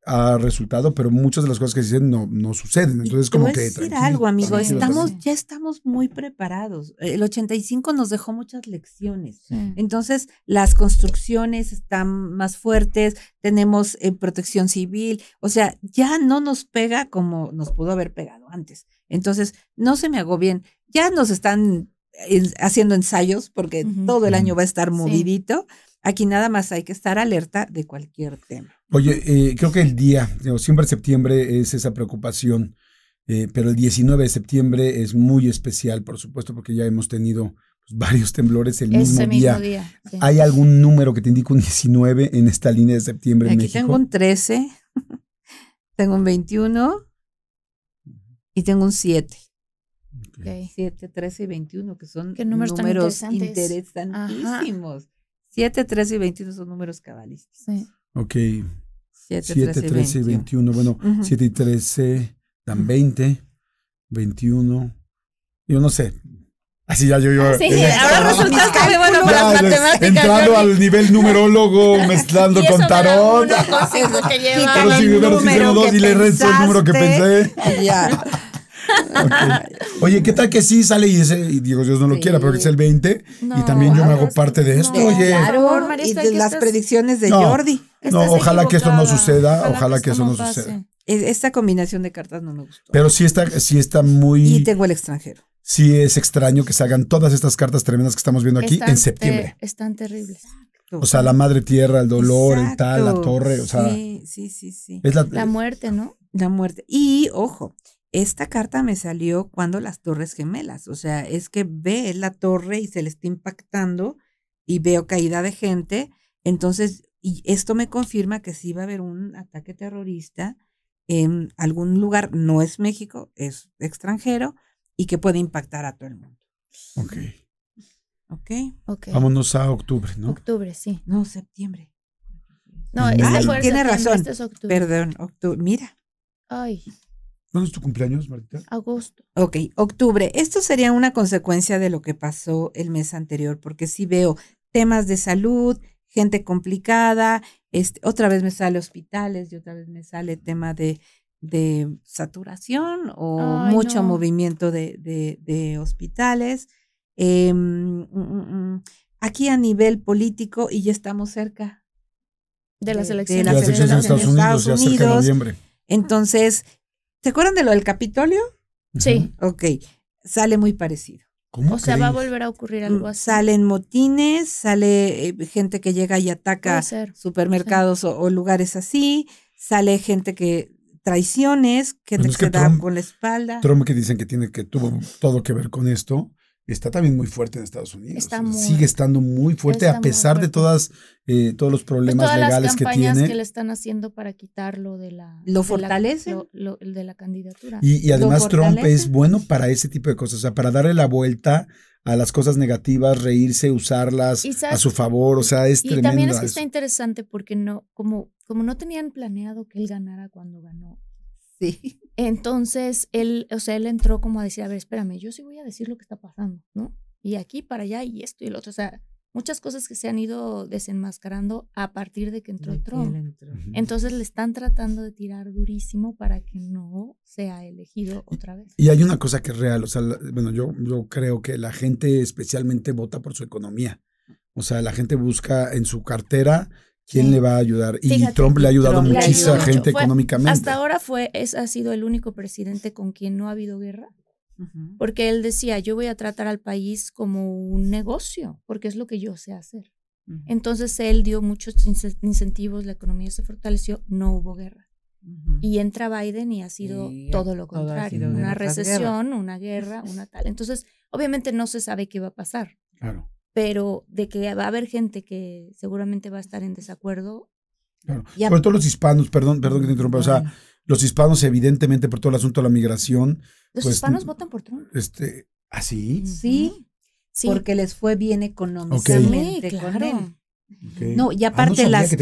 ha resultado, pero muchas de las cosas que dicen no, no suceden. Entonces, como que. decir algo, amigo. Estamos, ya estamos muy preparados. El 85 nos dejó muchas lecciones. Entonces, las construcciones están más fuertes, tenemos eh, protección civil. O sea, ya no nos pega como nos pudo haber pegado antes. Entonces, no se me hago bien. Ya nos están eh, haciendo ensayos porque todo el año va a estar movidito. Aquí nada más hay que estar alerta de cualquier tema. Oye, eh, creo que el día, siempre septiembre es esa preocupación, eh, pero el 19 de septiembre es muy especial, por supuesto, porque ya hemos tenido pues, varios temblores el mismo día. ¿Hay algún número que te indique un 19 en esta línea de septiembre? Aquí tengo un 13, tengo un 21 y tengo un 7. Okay. 7, 13 y 21, que son números, números interesantes? interesantísimos. 7, 13 y 21 son números cabalísticos. Sí. Ok. 7, 13, y 21. Bueno, 7 y 13 dan 20, 21. Yo no sé. Así ya yo ah, Sí, sí, ahora resulta que muy bueno para las matemáticas. Entrando al nivel numerólogo, mezclando con tarot. Sí, que y le rezo el número que pensé. Ya. Oye, ¿qué tal que sí sale y, dice y digo, Dios no lo quiera, pero que es el 20 y también yo me hago parte de esto, oye. y de las predicciones de Jordi. No, ojalá que esto no suceda, ojalá, que, eso no suceda. E, Esta combinación de cartas no me gustó. Pero sí está, sí está muy... Y tengo el extranjero. Sí es extraño que salgan todas estas cartas tremendas que estamos viendo aquí en septiembre. están terribles. O sea, la madre tierra, el dolor, el tal, la torre, o sea... Sí, sí, sí, sí. la muerte, ¿no? La muerte. Y, ojo, esta carta me salió cuando las Torres Gemelas, o sea, es que ve la torre y se le está impactando y veo caída de gente, entonces, y esto me confirma que sí va a haber un ataque terrorista en algún lugar, no es México, es extranjero, y que puede impactar a todo el mundo. Ok. Ok. Vámonos a octubre, ¿no? Octubre, sí. No, septiembre. No, este tiene razón. Este octubre. Perdón, octubre. Mira. Ay. ¿Cuándo es tu cumpleaños, Marita? Agosto. Ok, octubre. Esto sería una consecuencia de lo que pasó el mes anterior, porque sí veo temas de salud, gente complicada, este, otra vez me sale hospitales y otra vez me sale tema de, saturación o mucho movimiento de, hospitales. Em, mm, mm, mm. aquí a nivel político y ya estamos cerca. De las elecciones en Estados Unidos, Ya de noviembre. Entonces, ¿Se acuerdan de lo del Capitolio? Sí. Ok, sale muy parecido. o sea, va a volver a ocurrir mm, algo así. Salen motines, sale eh, gente que llega y ataca supermercados o, lugares así, sale gente que traiciones, que, te que con la espalda. Trump que dicen que tiene que tuvo todo que ver con esto, está también muy fuerte en Estados Unidos. Sigue estando muy fuerte a pesar de todas, eh, todos los pues, problemas legales que tiene. las campañas que le están haciendo para quitarlo de la... ¿Lo fortalece? La, de la candidatura. Y, además Trump es bueno para ese tipo de cosas, o sea, para darle la vuelta a las cosas negativas, reírse, usarlas a su favor, o sea, es y tremendo. Y también es que está interesante porque no, como, como no tenían planeado que él ganara cuando ganó, entonces, él, o sea, él entró como a decir, a ver, espérame, yo sí voy a decir lo que está pasando, ¿no? Y aquí para allá y esto y lo otro. O sea, muchas cosas que se han ido desenmascarando a partir de que entró Trump. Entonces le están tratando de tirar durísimo para que no sea elegido otra vez. Y hay una cosa que es real, o sea, bueno, yo, yo creo que la gente especialmente vota por su economía. O sea, la gente busca en su cartera quién le va a ayudar. Y Trump le ha ayudado muchísima gente económicamente. Hasta ahora fue, es, ha sido el único presidente con quien no ha habido guerra. Porque él decía, yo voy a tratar al país como un negocio, porque es lo que yo sé hacer. Entonces él dio muchos incentivos, la economía se fortaleció, no hubo guerra. Y entra Biden y ha sido todo lo contrario, una recesión, una guerra, una tal. Entonces, obviamente no se sabe qué va a pasar. Claro pero de que va a haber gente que seguramente va a estar en desacuerdo. Por todo los hispanos, perdón, perdón que te interrumpa, o sea, los hispanos evidentemente por todo el asunto de la migración. Los pues, hispanos votan por Trump. Este, ¿Así? ¿Ah, sí? Sí, porque les fue bien económicamente No, y ah, aparte las,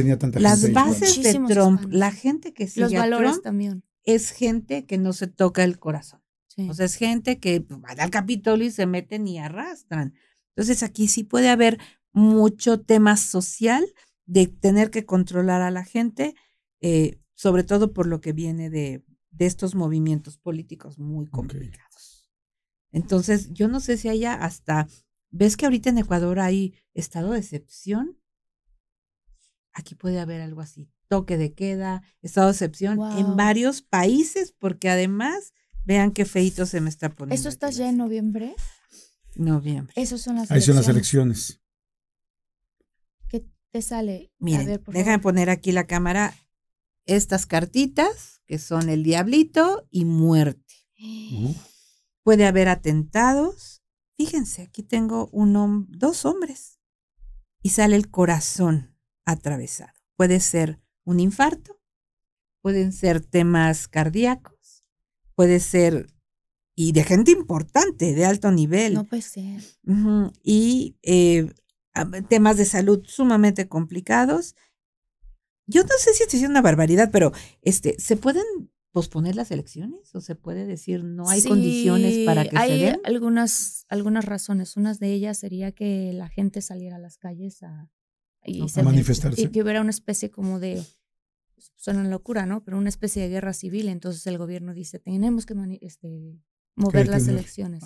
bases de Trump, la gente que sigue a Trump es gente que no se toca el corazón. O sea, es gente que va al Capitolio y se meten y arrastran. Entonces aquí sí puede haber mucho tema social de tener que controlar a la gente, eh, sobre todo por lo que viene de, estos movimientos políticos muy complicados. Entonces, yo no sé si haya hasta, ¿ves que ahorita en Ecuador hay estado de excepción? Aquí puede haber algo así, toque de queda, estado de excepción en varios países, porque además, vean qué feito se me está poniendo. ¿Eso está ya en noviembre? Noviembre. son las Ahí son las elecciones. ¿Qué te sale? A déjame poner aquí la cámara estas cartitas, que son el diablito y muerte. Puede haber atentados. Fíjense, aquí tengo dos hombres y sale el corazón atravesado. Puede ser un infarto, pueden ser temas cardíacos, puede ser y de gente importante, de alto nivel. No puede ser. Y eh, temas de salud sumamente complicados. Yo no sé si esto es una barbaridad, pero este, ¿se pueden posponer las elecciones? ¿O se puede decir no hay condiciones para que se den? Algunas, algunas razones. Una de ellas sería que la gente saliera a las calles a, manifestarse. Y que hubiera una especie como de suena locura, ¿no? Pero una especie de guerra civil. Entonces el gobierno dice, tenemos que este, mover las elecciones.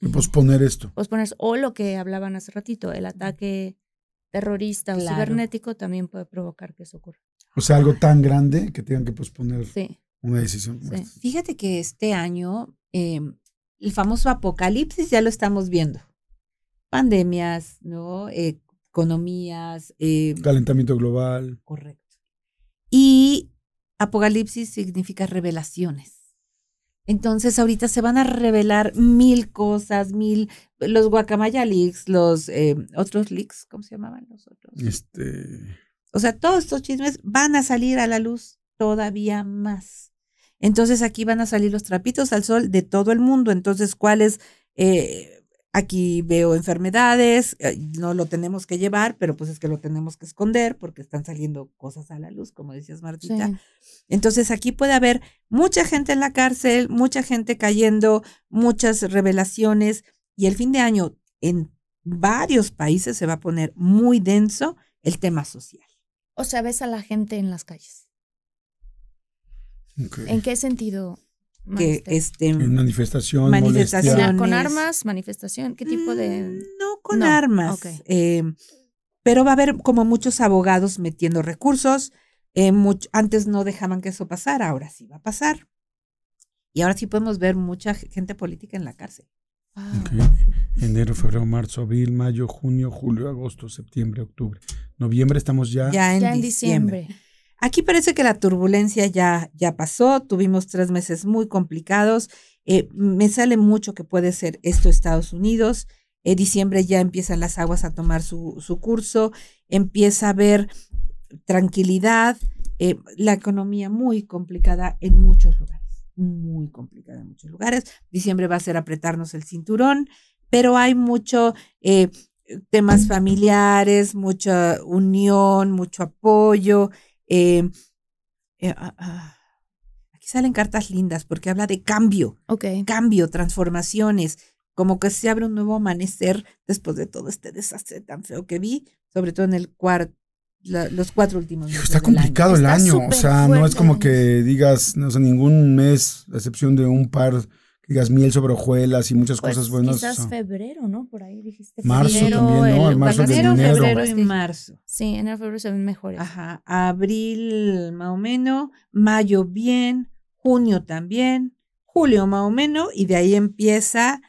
Y posponer esto. o lo que hablaban hace ratito, el ataque terrorista o cibernético también puede provocar que eso ocurra. O sea, algo tan grande que tengan que posponer una decisión. Fíjate que este año em, el famoso apocalipsis ya lo estamos viendo. Pandemias, ¿no? E, economías. Em, Calentamiento global. Correcto. Y apocalipsis significa revelaciones. Entonces ahorita se van a revelar mil cosas, mil, los guacamaya leaks, los eh, otros leaks, ¿cómo se llamaban los otros? Este... O sea, todos estos chismes van a salir a la luz todavía más. Entonces aquí van a salir los trapitos al sol de todo el mundo. Entonces, ¿cuál eh, aquí veo enfermedades, eh, no lo tenemos que llevar, pero pues es que lo tenemos que esconder porque están saliendo cosas a la luz, como decías Martita. Entonces aquí puede haber mucha gente en la cárcel, mucha gente cayendo, muchas revelaciones y el fin de año en varios países se va a poner muy denso el tema social. O sea, ves a la gente en las calles. ¿En qué sentido? que este manifestación, manifestación con armas, manifestación, ¿qué tipo de? Mm, no con armas, eh, pero va a haber como muchos abogados metiendo recursos. Eh, antes no dejaban que eso pasara, ahora sí va a pasar. Y ahora sí podemos ver mucha gente política en la cárcel. Ah. Enero, febrero, marzo, abril, mayo, junio, julio, agosto, septiembre, octubre. Noviembre estamos ya, ya En diciembre. Aquí parece que la turbulencia ya, ya pasó, tuvimos tres meses muy complicados, eh, me sale mucho que puede ser esto Estados Unidos, en eh, diciembre ya empiezan las aguas a tomar su, curso, empieza a haber tranquilidad, eh, la economía muy complicada en muchos lugares, muy complicada en muchos lugares, diciembre va a ser apretarnos el cinturón, pero hay mucho... temas familiares, mucha unión, mucho apoyo, Em, eh, ah, ah, aquí salen cartas lindas porque habla de cambio, cambio, transformaciones, como que se abre un nuevo amanecer después de todo este desastre tan feo que vi, sobre todo en el cuarto los cuatro últimos meses. Está complicado el año, o sea, no es como que digas, no sé, ningún mes, a excepción de un par digas miel sobre hojuelas y muchas pues cosas buenas. Quizás febrero, ¿no? Por ahí dijiste. Marzo febrero, también, ¿no? El, marzo febrero y marzo. Sí, enero, febrero se ven mejores. Ajá, abril más o menos, mayo bien, junio también, julio más o menos, y de ahí empieza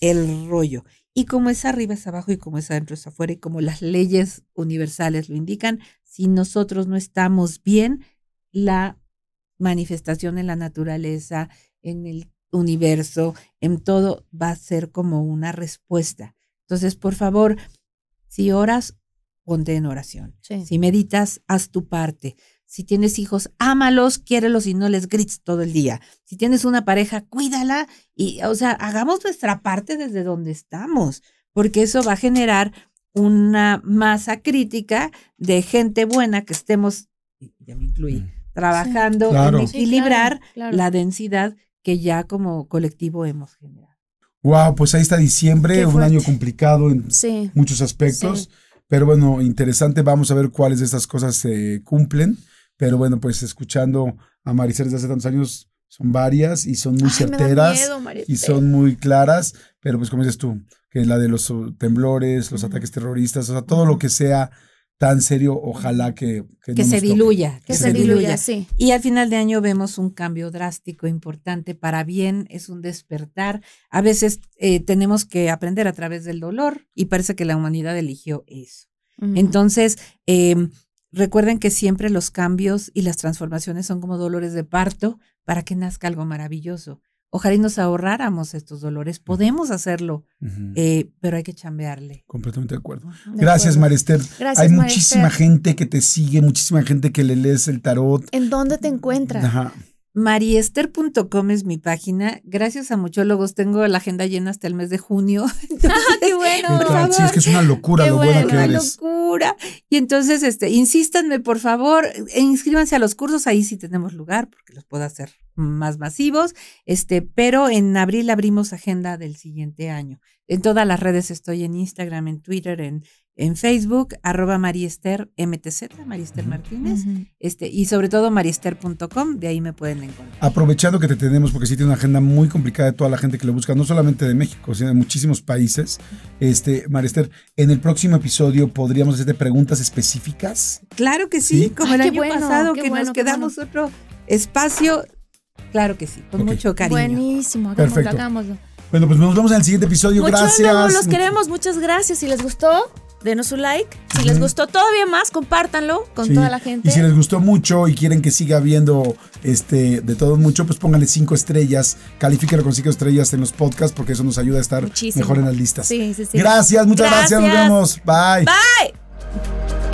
el rollo. Y como es arriba es abajo y como es adentro es afuera y como las leyes universales lo indican, si nosotros no estamos bien, la manifestación en la naturaleza, en el universo, en todo va a ser como una respuesta. Entonces, por favor, si oras, ponte en oración. Si meditas, haz tu parte. Si tienes hijos, ámalos, quiérelos y no les grites todo el día. Si tienes una pareja, cuídala y, o sea, hagamos nuestra parte desde donde estamos, porque eso va a generar una masa crítica de gente buena que estemos, ya me incluí, mm. trabajando en equilibrar la densidad que ya como colectivo hemos generado. Wow, pues ahí está diciembre, un año complicado en muchos aspectos, pero bueno, interesante, vamos a ver cuáles de estas cosas se cumplen, pero bueno, pues escuchando a Maricel desde hace tantos años, son varias y son muy certeras miedo, y son muy claras, pero pues como dices tú, que es la de los uh, temblores, los ataques terroristas, o sea, todo lo que sea tan serio, ojalá que... se diluya, que, se, diluya. sí. Y al final de año vemos un cambio drástico, importante, para bien, es un despertar. A veces eh, tenemos que aprender a través del dolor y parece que la humanidad eligió eso. Entonces, em, recuerden que siempre los cambios y las transformaciones son como dolores de parto para que nazca algo maravilloso. Ojalá y nos ahorráramos estos dolores. Podemos hacerlo, eh, pero hay que chambearle. Completamente de acuerdo. Gracias, Marester. Hay muchísima gente que te sigue, muchísima gente que le lees el tarot. ¿En dónde te encuentras? Ajá. Mariester.com es mi página. Gracias a Muchólogos tengo la agenda llena hasta el mes de junio. Ah, qué bueno! Eh, es que es una locura lo buena, que eres. Una locura. Y entonces, este, insístanme, por favor, e inscríbanse a los cursos. Ahí sí tenemos lugar porque los puedo hacer más masivos, este, pero en abril abrimos agenda del siguiente año. En todas las redes estoy en Instagram, en Twitter, en, en Facebook, arroba Mariester Martínez, este, y sobre todo mariester.com, de ahí me pueden encontrar. Aprovechando que te tenemos, porque sí tiene una agenda muy complicada de toda la gente que lo busca, no solamente de México, sino de muchísimos países. Este, Mariester, en el próximo episodio podríamos hacerte preguntas específicas Claro que sí, como ah, el año pasado, que nos quedamos otro espacio Claro que sí, con mucho cariño. Buenísimo, Perfecto. hagámoslo. Bueno, pues nos vemos en el siguiente episodio. gracias. los queremos, muchas gracias. Si les gustó, denos un like. Si les gustó todavía más, compártanlo con toda la gente. Y si les gustó mucho y quieren que siga viendo este de todo mucho, pues pónganle cinco estrellas, califíquenlo con cinco estrellas en los podcasts, porque eso nos ayuda a estar mejor en las listas. Sí, sí, sí. Gracias, muchas gracias. Nos vemos. Bye. Bye.